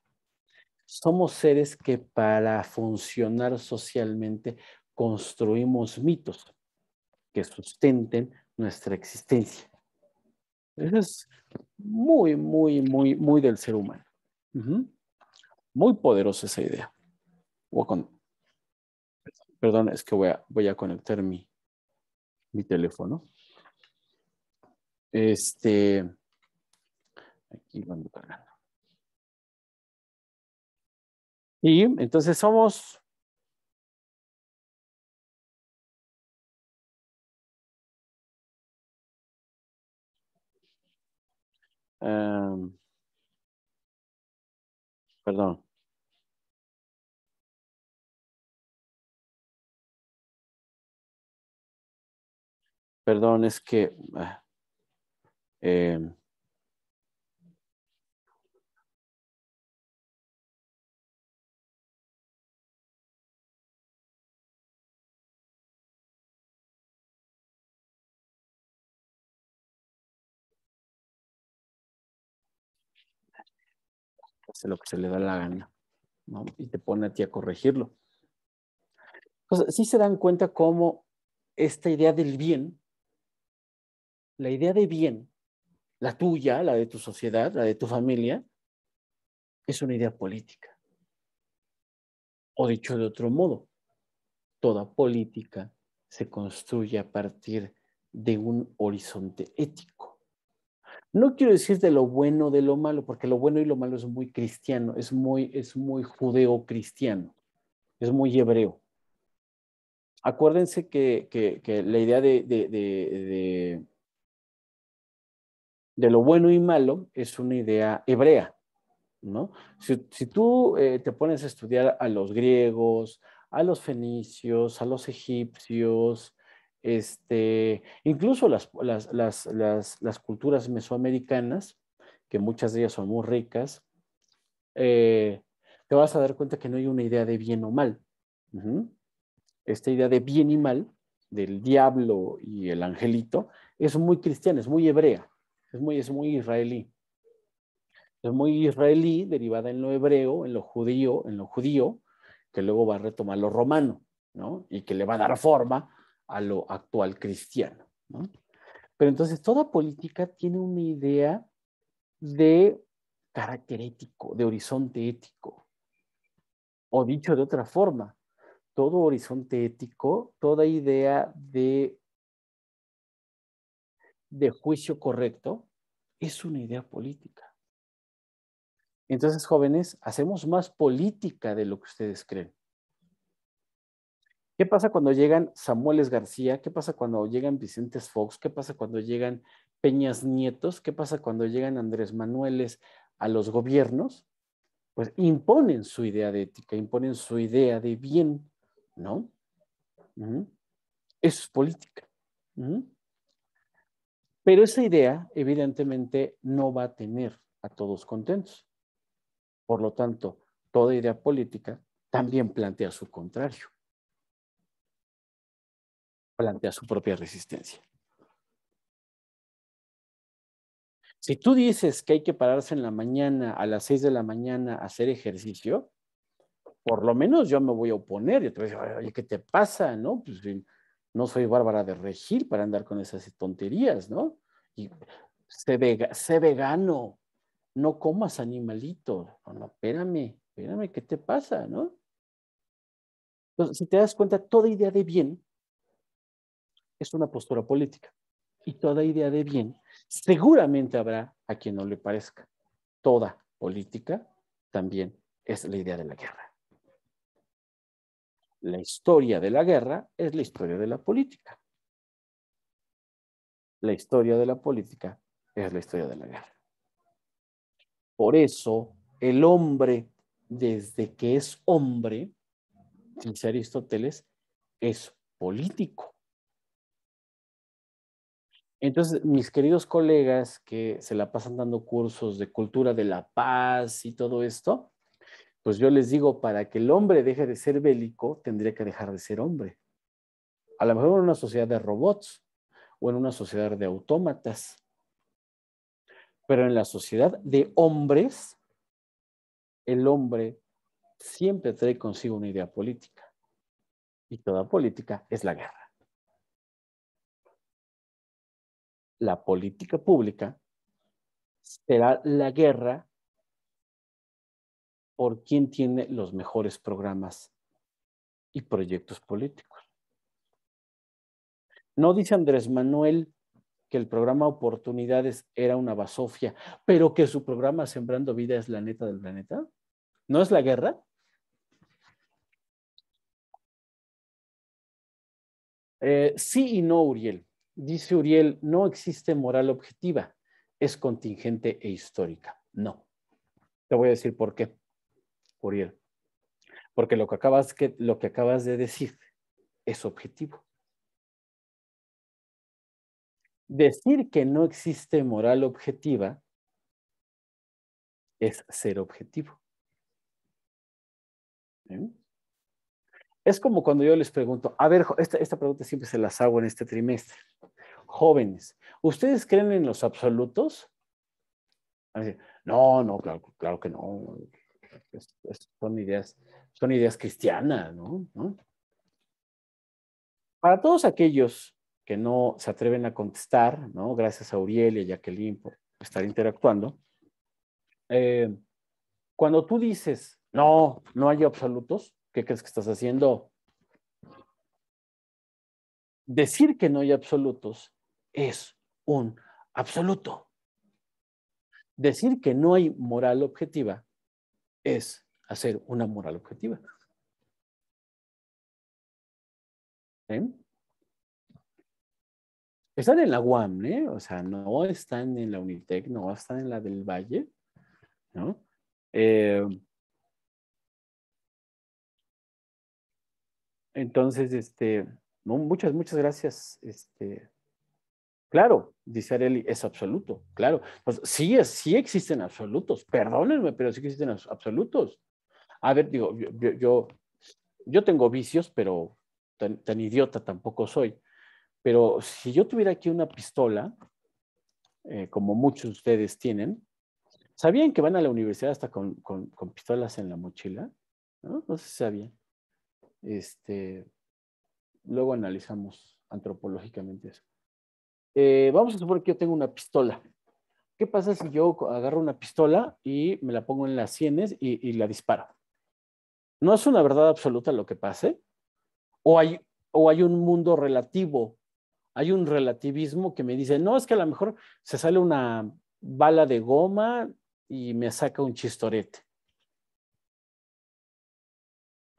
Somos seres que para funcionar socialmente construimos mitos que sustenten nuestra existencia. Eso es muy, muy, muy, muy del ser humano. Muy poderosa esa idea. Perdón, es que voy a, voy a conectar mi, mi teléfono. Este, aquí cargando. Y entonces somos Em, perdón. Perdón, es que eh, hace lo que se le da la gana, ¿no? Y te pone a ti a corregirlo. Entonces, sí se dan cuenta cómo esta idea del bien, la idea de bien, la tuya, la de tu sociedad, la de tu familia, es una idea política. O dicho de otro modo, toda política se construye a partir de un horizonte ético no quiero decir de lo bueno, de lo malo, porque lo bueno y lo malo es muy cristiano, es muy, es muy judeo-cristiano, es muy hebreo. Acuérdense que, la idea de, de, de, de, lo bueno y malo es una idea hebrea, ¿no? Si, tú eh, te pones a estudiar a los griegos, a los fenicios, a los egipcios, este, incluso las, culturas mesoamericanas, que muchas de ellas son muy ricas, eh, te vas a dar cuenta que no hay una idea de bien o mal. Esta idea de bien y mal, del diablo y el angelito, es muy cristiana, es muy hebrea, es muy, es muy israelí. Es muy israelí, derivada en lo hebreo, en lo judío, en lo judío, que luego va a retomar lo romano, ¿no? Y que le va a dar forma a lo actual cristiano. Pero entonces toda política tiene una idea de carácter ético, de horizonte ético. O dicho de otra forma, todo horizonte ético, toda idea de, de juicio correcto, es una idea política. Entonces, jóvenes, hacemos más política de lo que ustedes creen. ¿Qué pasa cuando llegan Samueles García? ¿Qué pasa cuando llegan Vicentes Fox? ¿Qué pasa cuando llegan Peñas Nietos? ¿Qué pasa cuando llegan Andrés Manueles a los gobiernos? Pues imponen su idea de ética, imponen su idea de bien, ¿no? Eso es política. Pero esa idea, evidentemente, no va a tener a todos contentos. Por lo tanto, toda idea política también plantea su contrario plantea su propia resistencia. Si tú dices que hay que pararse en la mañana, a las seis de la mañana, a hacer ejercicio, por lo menos yo me voy a oponer. y otra vez, oye, ¿qué te pasa? No, pues, soy Bárbara de regir para andar con esas tonterías, ¿no? Y sé, vegano, no comas animalito. No, espérame, espérame, ¿qué te pasa, no? Entonces, si te das cuenta, toda idea de bien es una postura política. Y toda idea de bien, seguramente habrá a quien no le parezca. Toda política también es la idea de la guerra. La historia de la guerra es la historia de la política. La historia de la política es la historia de la guerra. Por eso el hombre, desde que es hombre, dice Aristóteles, es político. Entonces, mis queridos colegas que se la pasan dando cursos de cultura de la paz y todo esto, pues yo les digo, para que el hombre deje de ser bélico, tendría que dejar de ser hombre. A lo mejor en una sociedad de robots o en una sociedad de autómatas. Pero en la sociedad de hombres, el hombre siempre trae consigo una idea política. Y toda política es la guerra. la política pública será la guerra por quien tiene los mejores programas y proyectos políticos. No dice Andrés Manuel que el programa Oportunidades era una basofia, pero que su programa Sembrando Vida es la neta del planeta. ¿No es la guerra? Eh, sí y no, Uriel dice Uriel, no existe moral objetiva, es contingente e histórica. No. Te voy a decir por qué, Uriel. Porque lo que acabas, que, lo que acabas de decir es objetivo. Decir que no existe moral objetiva es ser objetivo. Es como cuando yo les pregunto, a ver, esta, pregunta siempre se las hago en este trimestre. Jóvenes, ¿ustedes creen en los absolutos? No, no, claro, que no. son, ideas, son ideas cristianas, ¿no? Para todos aquellos que no se atreven a contestar, ¿no? Gracias a Uriel y a Jacqueline por estar interactuando. Eh, cuando tú dices, no, no hay absolutos, ¿Qué crees que estás haciendo? Decir que no hay absolutos es un absoluto. Decir que no hay moral objetiva es hacer una moral objetiva. Están en la UAM, ¿eh? O sea, no están en la Unitec, no están en la del Valle, ¿no? Eh, Entonces, este, no, muchas, muchas gracias. Este, claro, dice Areli, es absoluto, claro. Pues sí, sí existen absolutos, perdónenme, pero sí existen absolutos. A ver, digo, yo, yo, tengo vicios, pero tan, idiota tampoco soy. Pero si yo tuviera aquí una pistola, eh, como muchos de ustedes tienen, ¿sabían que van a la universidad hasta con, pistolas en la mochila? ¿No? no se sabían. Este, luego analizamos antropológicamente eso. Eh, vamos a suponer que yo tengo una pistola. ¿Qué pasa si yo agarro una pistola y me la pongo en las sienes y, la disparo? No es una verdad absoluta lo que pase, o hay, o hay un mundo relativo, hay un relativismo que me dice, no, es que a lo mejor se sale una bala de goma y me saca un chistorete.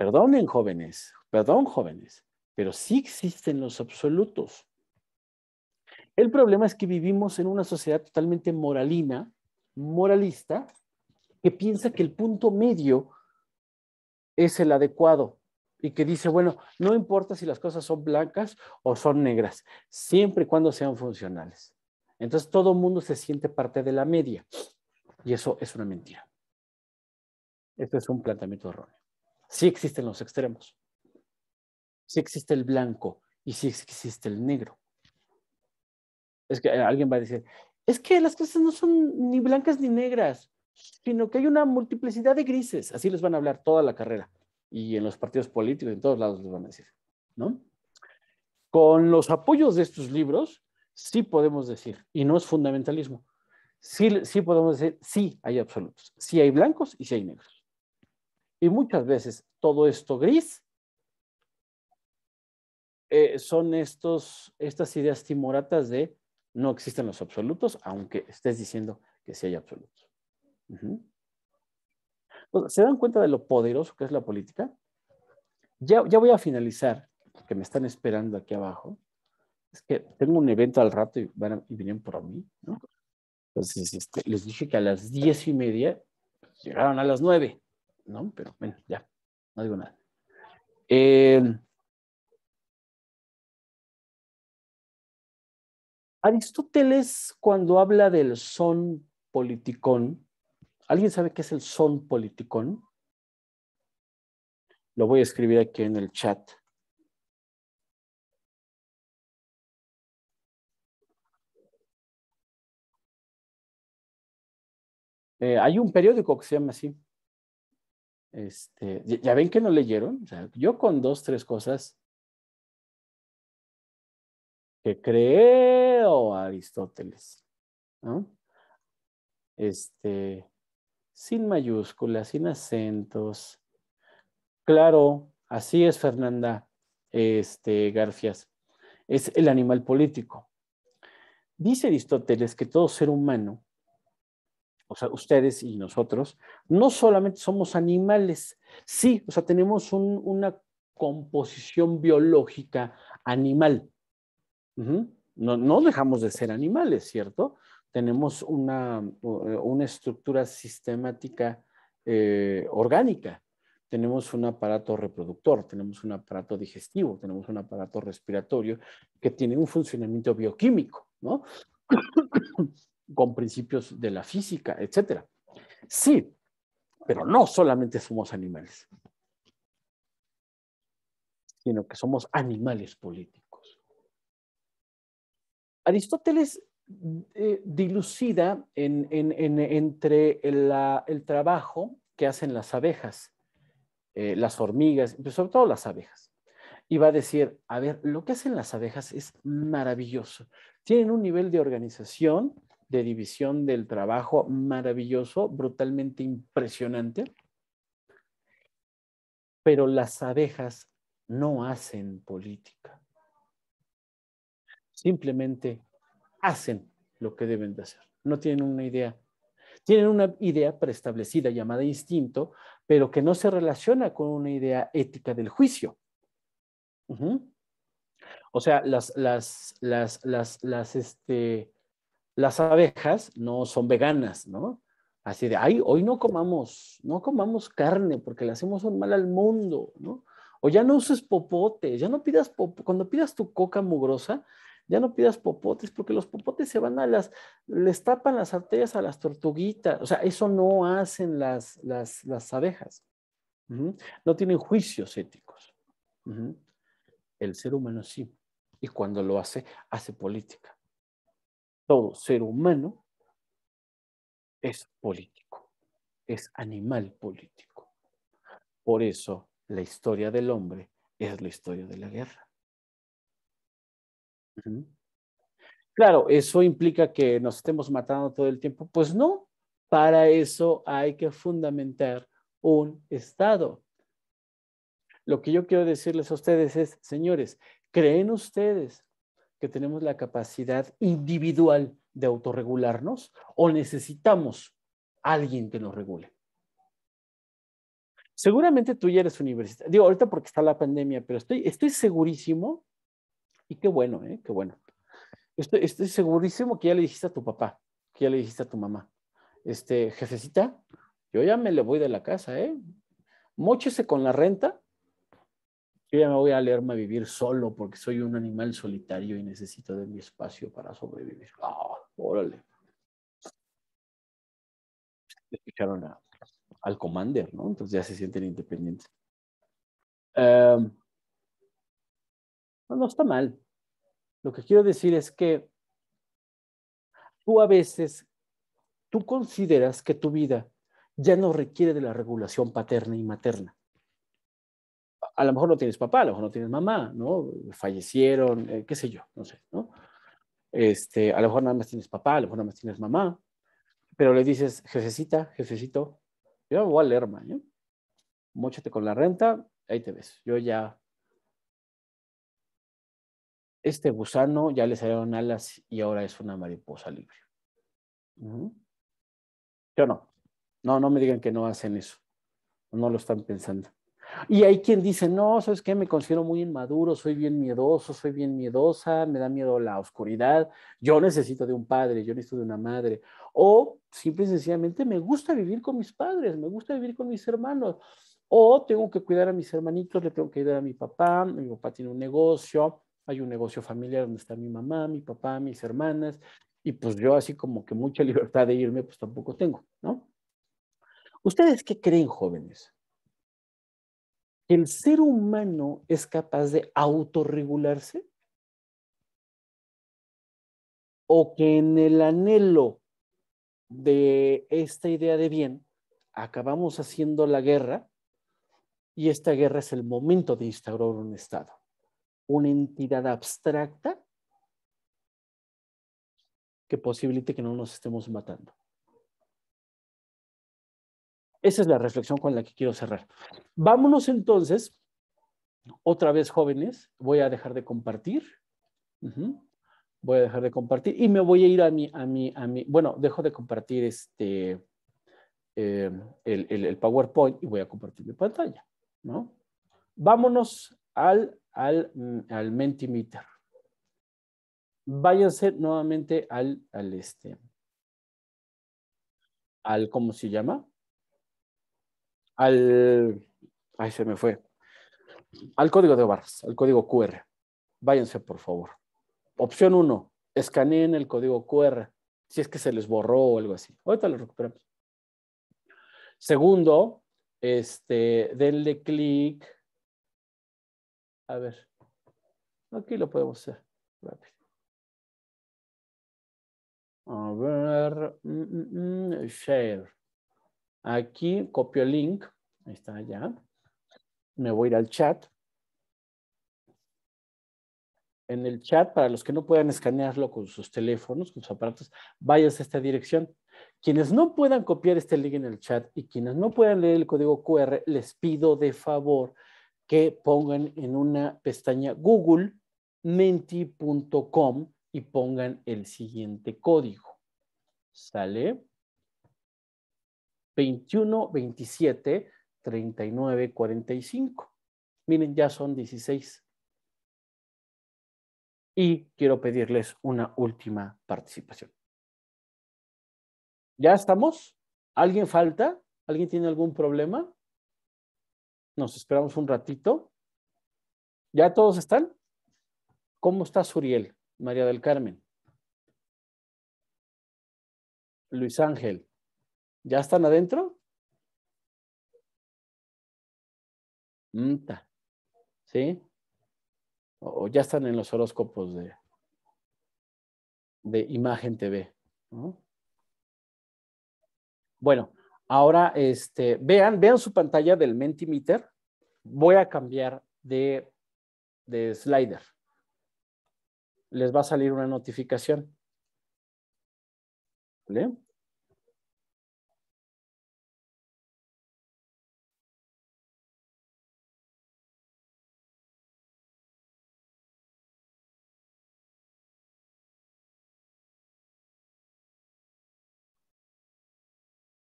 Perdonen jóvenes, perdón jóvenes, pero sí existen los absolutos. El problema es que vivimos en una sociedad totalmente moralina, moralista, que piensa que el punto medio es el adecuado y que dice, bueno, no importa si las cosas son blancas o son negras, siempre y cuando sean funcionales. Entonces todo el mundo se siente parte de la media y eso es una mentira. Esto es un planteamiento erróneo sí existen los extremos. Sí existe el blanco y sí existe el negro. Es que eh, alguien va a decir, es que las cosas no son ni blancas ni negras, sino que hay una multiplicidad de grises. Así les van a hablar toda la carrera y en los partidos políticos, en todos lados les van a decir, ¿no? Con los apoyos de estos libros, sí podemos decir, y no es fundamentalismo, sí, sí podemos decir, sí hay absolutos, sí hay blancos y sí hay negros. Y muchas veces todo esto gris eh, son estos, estas ideas timoratas de no existen los absolutos, aunque estés diciendo que sí hay absolutos. ¿Se dan cuenta de lo poderoso que es la política? Ya, ya voy a finalizar, porque me están esperando aquí abajo. Es que tengo un evento al rato y, van vienen por mí, ¿no? Entonces, este, les dije que a las diez y media llegaron a las nueve. ¿no? Pero bueno, ya, no digo nada. Eh, Aristóteles, cuando habla del son politicón, ¿alguien sabe qué es el son politicón? Lo voy a escribir aquí en el chat. Eh, hay un periódico que se llama así, este, ya ven que no leyeron. yo con dos, tres cosas que creo Aristóteles, Este, sin mayúsculas, sin acentos. Claro, así es Fernanda este, Garfias. Es el animal político. Dice Aristóteles que todo ser humano o sea, ustedes y nosotros, no solamente somos animales, sí, o sea, tenemos un, una composición biológica animal. no, no, dejamos de ser animales, ¿cierto? Tenemos una, eh, una estructura sistemática eh, orgánica, tenemos un aparato reproductor, tenemos un aparato digestivo, tenemos un aparato respiratorio que tiene un funcionamiento bioquímico, ¿no? con principios de la física, etc. Sí, pero no solamente somos animales, sino que somos animales políticos. Aristóteles eh, dilucida entre el, trabajo que hacen las abejas, eh, las hormigas, pues, sobre todo las abejas. Y va a decir, a ver, lo que hacen las abejas es maravilloso. Tienen un nivel de organización de división del trabajo maravilloso, brutalmente impresionante, pero las abejas no hacen política. Simplemente hacen lo que deben de hacer. No tienen una idea. Tienen una idea preestablecida llamada instinto, pero que no se relaciona con una idea ética del juicio. O sea, las, las, las, las, las, este, las abejas no son veganas, ¿no? Así de, ay, hoy no comamos, no comamos carne porque le hacemos un mal al mundo, ¿no? O ya no uses popotes, ya no pidas, popotes, cuando pidas tu coca mugrosa, ya no pidas popotes porque los popotes se van a las, les tapan las arterias a las tortuguitas, o sea, eso no hacen las, las, las abejas. No tienen juicios éticos. El ser humano sí, y cuando lo hace, hace política todo ser humano es político, es animal político. Por eso la historia del hombre es la historia de la guerra. Claro, ¿eso implica que nos estemos matando todo el tiempo? Pues no, para eso hay que fundamentar un Estado. Lo que yo quiero decirles a ustedes es, señores, ¿creen ustedes que tenemos la capacidad individual de autorregularnos o necesitamos a alguien que nos regule? Seguramente tú ya eres universitario. Digo, ahorita porque está la pandemia, pero estoy, estoy segurísimo, y qué bueno, ¿eh? qué bueno. Estoy, estoy segurísimo que ya le dijiste a tu papá, que ya le dijiste a tu mamá, este, jefecita, yo ya me le voy de la casa, ¿eh? Móchese con la renta yo ya me voy a leerme a vivir solo porque soy un animal solitario y necesito de mi espacio para sobrevivir. Oh, órale. Escucharon al commander, ¿no? Entonces ya se sienten independientes. Em, no está mal. Lo que quiero decir es que tú a veces, tú consideras que tu vida ya no requiere de la regulación paterna y materna a lo mejor no tienes papá, a lo mejor no tienes mamá, ¿no? Fallecieron, eh, qué sé yo, no sé, ¿no? Este, a lo mejor nada más tienes papá, a lo mejor nada más tienes mamá, pero le dices, jefecita, jefecito, yo voy a leer, ¿no? Móchate con la renta, ahí te ves. Yo ya. Este gusano ya le salieron alas y ahora es una mariposa libre. Yo no. No, no me digan que no hacen eso. No lo están pensando. Y hay quien dice, no, ¿sabes qué? Me considero muy inmaduro, soy bien miedoso, soy bien miedosa, me da miedo la oscuridad, yo necesito de un padre, yo necesito de una madre. O simple y sencillamente me gusta vivir con mis padres, me gusta vivir con mis hermanos. O tengo que cuidar a mis hermanitos, le tengo que ayudar a mi papá, mi papá tiene un negocio, hay un negocio familiar donde está mi mamá, mi papá, mis hermanas, y pues yo así como que mucha libertad de irme, pues tampoco tengo, ¿no? ¿Ustedes qué creen, jóvenes? el ser humano es capaz de autorregularse? ¿O que en el anhelo de esta idea de bien acabamos haciendo la guerra y esta guerra es el momento de instaurar un Estado, una entidad abstracta que posibilite que no nos estemos matando? Esa es la reflexión con la que quiero cerrar. Vámonos entonces, otra vez jóvenes, voy a dejar de compartir. Voy a dejar de compartir y me voy a ir a mi, a mi, a mi, bueno, dejo de compartir este, em, el, el, PowerPoint y voy a compartir mi pantalla, ¿no? Vámonos al, al, mm, al Mentimeter. Váyanse nuevamente al, al este, al, ¿cómo se llama? al... Ay, se me fue. Al código de barras, al código QR. Váyanse, por favor. Opción uno, escaneen el código QR, si es que se les borró o algo así. Ahorita lo recuperamos. Segundo, este, denle clic. A ver, aquí lo podemos hacer. Rápido. A ver, mm, mm, mm, share. Aquí copio el link, ahí está ya. Me voy a ir al chat. En el chat, para los que no puedan escanearlo con sus teléfonos, con sus aparatos, vayas a esta dirección. Quienes no puedan copiar este link en el chat y quienes no puedan leer el código QR, les pido de favor que pongan en una pestaña Google menti.com y pongan el siguiente código. ¿Sale? 21, 27, 39, 45. Miren, ya son 16. Y quiero pedirles una última participación. ¿Ya estamos? ¿Alguien falta? ¿Alguien tiene algún problema? Nos esperamos un ratito. ¿Ya todos están? ¿Cómo está Suriel, María del Carmen? Luis Ángel. ¿Ya están adentro? ¿Sí? O, ya están en los horóscopos de, de Imagen TV. Bueno, ahora este, vean, vean su pantalla del Mentimeter. Voy a cambiar de, de slider. Les va a salir una notificación. ¿Vale?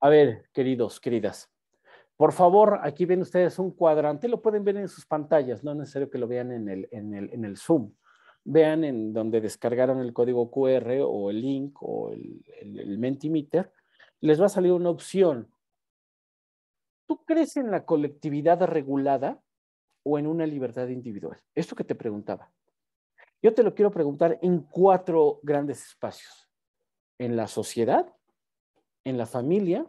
A ver, queridos, queridas, por favor, aquí ven ustedes un cuadrante, lo pueden ver en sus pantallas, no es necesario que lo vean en el, en el, en el Zoom. Vean en donde descargaron el código QR o el link o el, el Mentimeter, les va a salir una opción. ¿Tú crees en la colectividad regulada o en una libertad individual? Esto que te preguntaba. Yo te lo quiero preguntar en cuatro grandes espacios. En la sociedad, en la familia,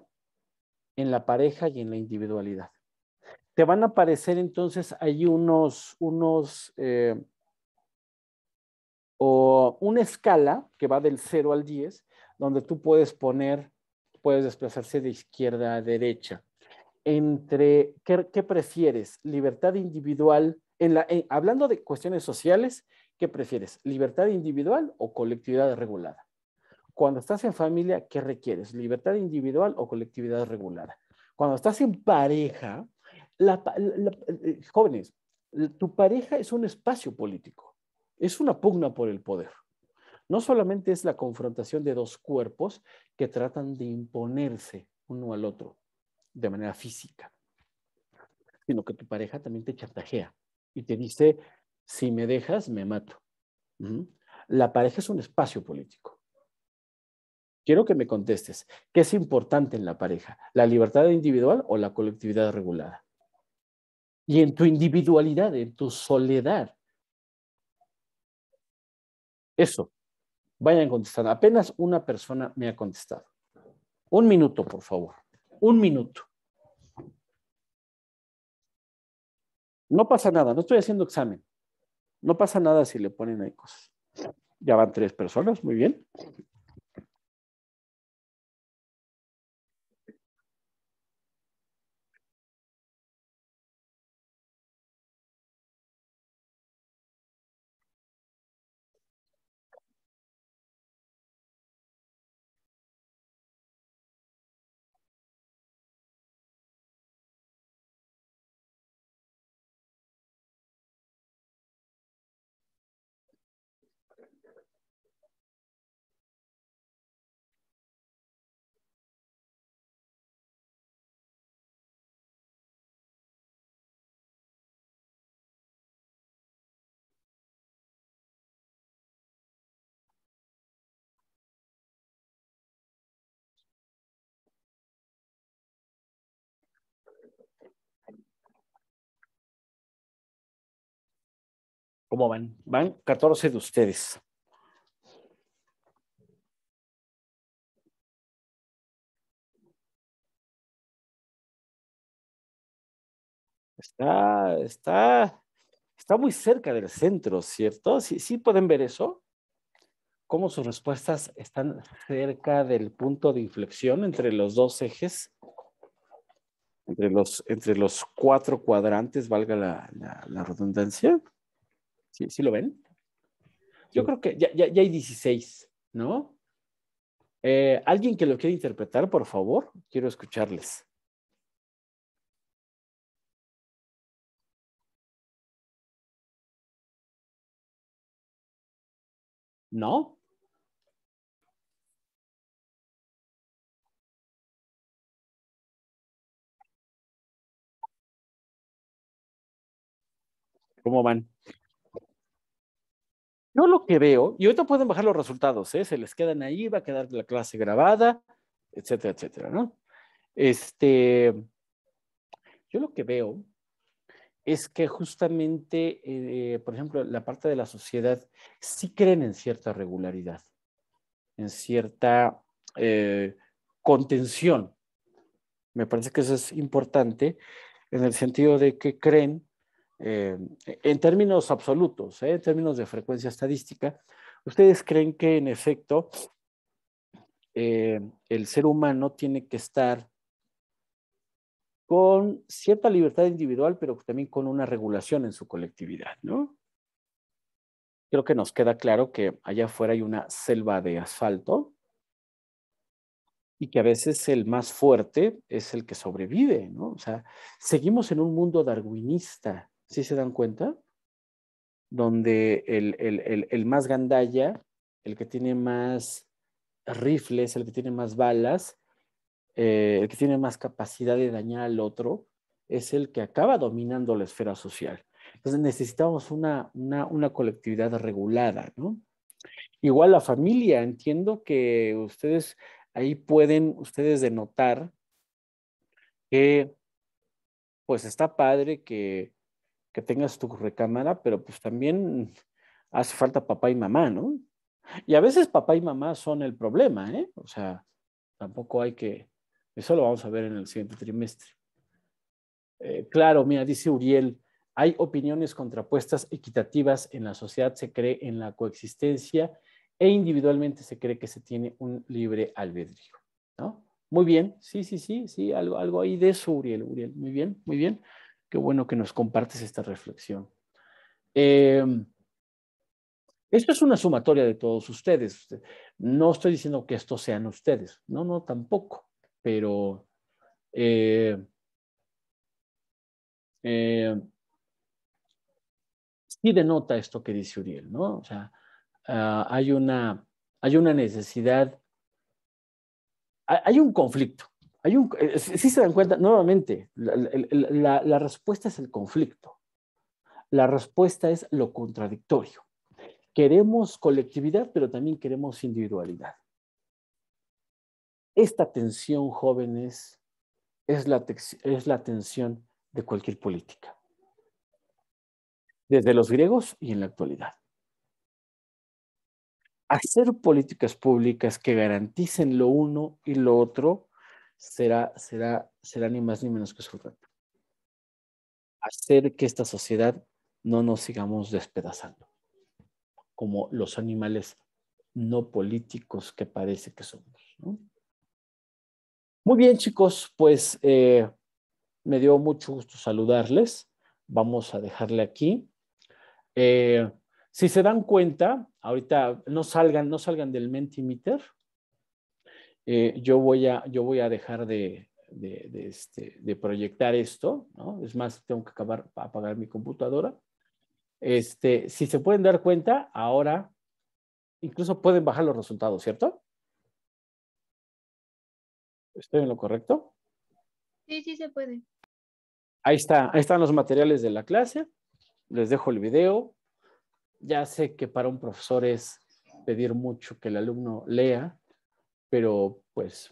en la pareja y en la individualidad. Te van a aparecer entonces hay unos, unos eh, o una escala que va del 0 al 10, donde tú puedes poner, puedes desplazarse de izquierda a derecha. Entre, ¿qué, prefieres? Libertad individual, en la, hablando de cuestiones sociales, ¿qué prefieres? ¿Libertad individual o colectividad regulada? Cuando estás en familia, ¿qué requieres? ¿Libertad individual o colectividad regulada? Cuando estás en pareja, eh, jóvenes, tu pareja es un espacio político, es una pugna por el poder. No solamente es la confrontación de dos cuerpos que tratan de imponerse uno al otro de manera física, sino que tu pareja también te chantajea y te dice, si me dejas, me mato. La pareja es un espacio político. Quiero que me contestes, ¿qué es importante en la pareja? ¿La libertad individual o la colectividad regulada? Y en tu individualidad, en tu soledad. Eso. Vayan contestando. Apenas una persona me ha contestado. Un minuto, por favor. Un minuto. No pasa nada, no estoy haciendo examen. No pasa nada si le ponen ahí cosas. Ya van tres personas, muy bien. ¿Cómo van? Van 14 de ustedes. Está, está, está muy cerca del centro, ¿cierto? ¿Sí, sí pueden ver eso? cómo sus respuestas están cerca del punto de inflexión entre los dos ejes, entre los, entre los cuatro cuadrantes, valga la, la, la redundancia. ¿Sí, ¿sí lo ven? Yo creo que ya, hay 16, ¿no? Eh, ¿Alguien que lo quiera interpretar, por favor? Quiero escucharles. ¿No? ¿Cómo van? Yo lo que veo, y ahorita pueden bajar los resultados, ¿eh? se les quedan ahí, va a quedar la clase grabada, etcétera, etcétera, ¿no? Este, yo lo que veo es que justamente, eh, por ejemplo, la parte de la sociedad sí creen en cierta regularidad, en cierta eh, contención. Me parece que eso es importante en el sentido de que creen eh, en términos absolutos, ¿eh? en términos de frecuencia estadística, ¿ustedes creen que en efecto eh, el ser humano tiene que estar con cierta libertad individual, pero también con una regulación en su colectividad, ¿no? Creo que nos queda claro que allá afuera hay una selva de asfalto y que a veces el más fuerte es el que sobrevive, ¿no? O sea, seguimos en un mundo darwinista ¿Sí se dan cuenta? Donde el, más gandalla, el que tiene más rifles, el que tiene más balas, eh, el que tiene más capacidad de dañar al otro, es el que acaba dominando la esfera social. Entonces necesitamos una, una, una colectividad regulada, ¿no? Igual la familia, entiendo que ustedes ahí pueden, ustedes denotar que pues está padre que que tengas tu recámara, pero pues también hace falta papá y mamá, ¿no? Y a veces papá y mamá son el problema, ¿eh? O sea, tampoco hay que, eso lo vamos a ver en el siguiente trimestre. Eh, claro, mira, dice Uriel, hay opiniones contrapuestas equitativas en la sociedad, se cree en la coexistencia e individualmente se cree que se tiene un libre albedrío, ¿no? Muy bien, sí, sí, sí, sí, algo, algo ahí de eso, Uriel, Uriel, muy bien, muy bien. Qué bueno que nos compartes esta reflexión. Em, esto es una sumatoria de todos ustedes. No estoy diciendo que estos sean ustedes. No, no, tampoco. Pero eh, eh, sí denota esto que dice Uriel, ¿no? O sea, ah, hay, una, hay una necesidad, hay un conflicto eh, si, se dan cuenta, nuevamente, la, respuesta es el conflicto. La respuesta es lo contradictorio. Queremos colectividad, pero también queremos individualidad. Esta tensión, jóvenes, es la, es la tensión de cualquier política. Desde los griegos y en la actualidad hacer políticas públicas que garanticen lo uno y lo otro será, será, será ni más ni menos que su rato? Hacer que esta sociedad no nos sigamos despedazando, como los animales no políticos que parece que somos. Muy bien, chicos, pues eh, me dio mucho gusto saludarles. Vamos a dejarle aquí. Eh, si se dan cuenta, ahorita no salgan, no salgan del Mentimeter. Eh, yo, voy a, yo voy a dejar este, de, proyectar esto, ¿no? Es más, tengo que acabar, para apagar mi computadora. Este, si se pueden dar cuenta, ahora incluso pueden bajar los resultados, ¿cierto? ¿Estoy en lo correcto? Sí, sí se puede. Ahí está, ahí están los materiales de la clase. Les dejo el video. Ya sé que para un profesor es pedir mucho que el alumno lea, pero pues,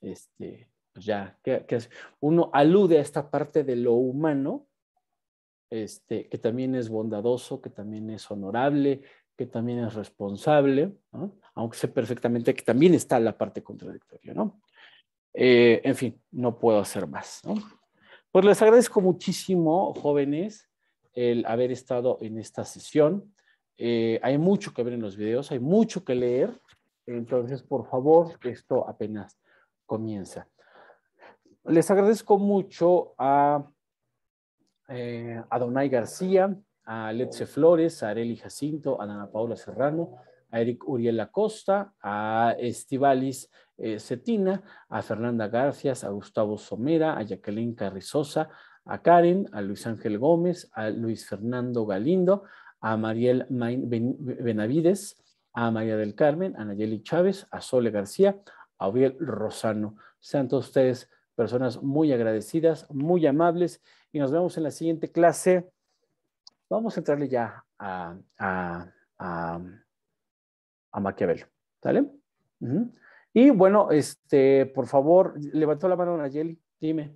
este, pues ya, que, uno alude a esta parte de lo humano, este, que también es bondadoso, que también es honorable, que también es responsable, aunque sé perfectamente que también está la parte contradictoria, ¿no? Eh, en fin, no puedo hacer más, Pues les agradezco muchísimo, jóvenes, el haber estado en esta sesión. Eh, hay mucho que ver en los videos, hay mucho que leer. Entonces, por favor, esto apenas comienza. Les agradezco mucho a eh, García, a Letze Flores, a Areli Jacinto, a Ana Paula Serrano, a Eric Uriel Acosta, a Estivalis eh, Cetina, a Fernanda Garcias, a Gustavo Somera, a Jacqueline Carrizosa, a Karen, a Luis Ángel Gómez, a Luis Fernando Galindo, a Mariel Benavides, a María del Carmen, a Nayeli Chávez, a Sole García, a Rosano. Sean todos ustedes personas muy agradecidas, muy amables y nos vemos en la siguiente clase. Vamos a entrarle ya a, a, a, a Maquiavelo. ¿Sale? Y bueno, este, por favor, levantó la mano Nayeli, dime.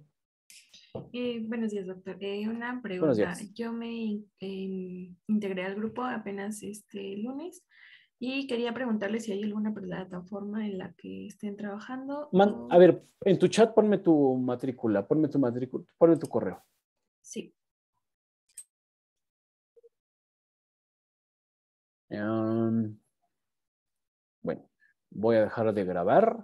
Eh, buenos días, doctor. Eh, una pregunta. Yo me em, integré al grupo apenas este lunes y quería preguntarle si hay alguna plataforma en la que estén trabajando. A ver, en tu chat ponme tu matrícula, ponme tu matrícula, ponme tu correo. Sí. Em, bueno, voy a dejar de grabar.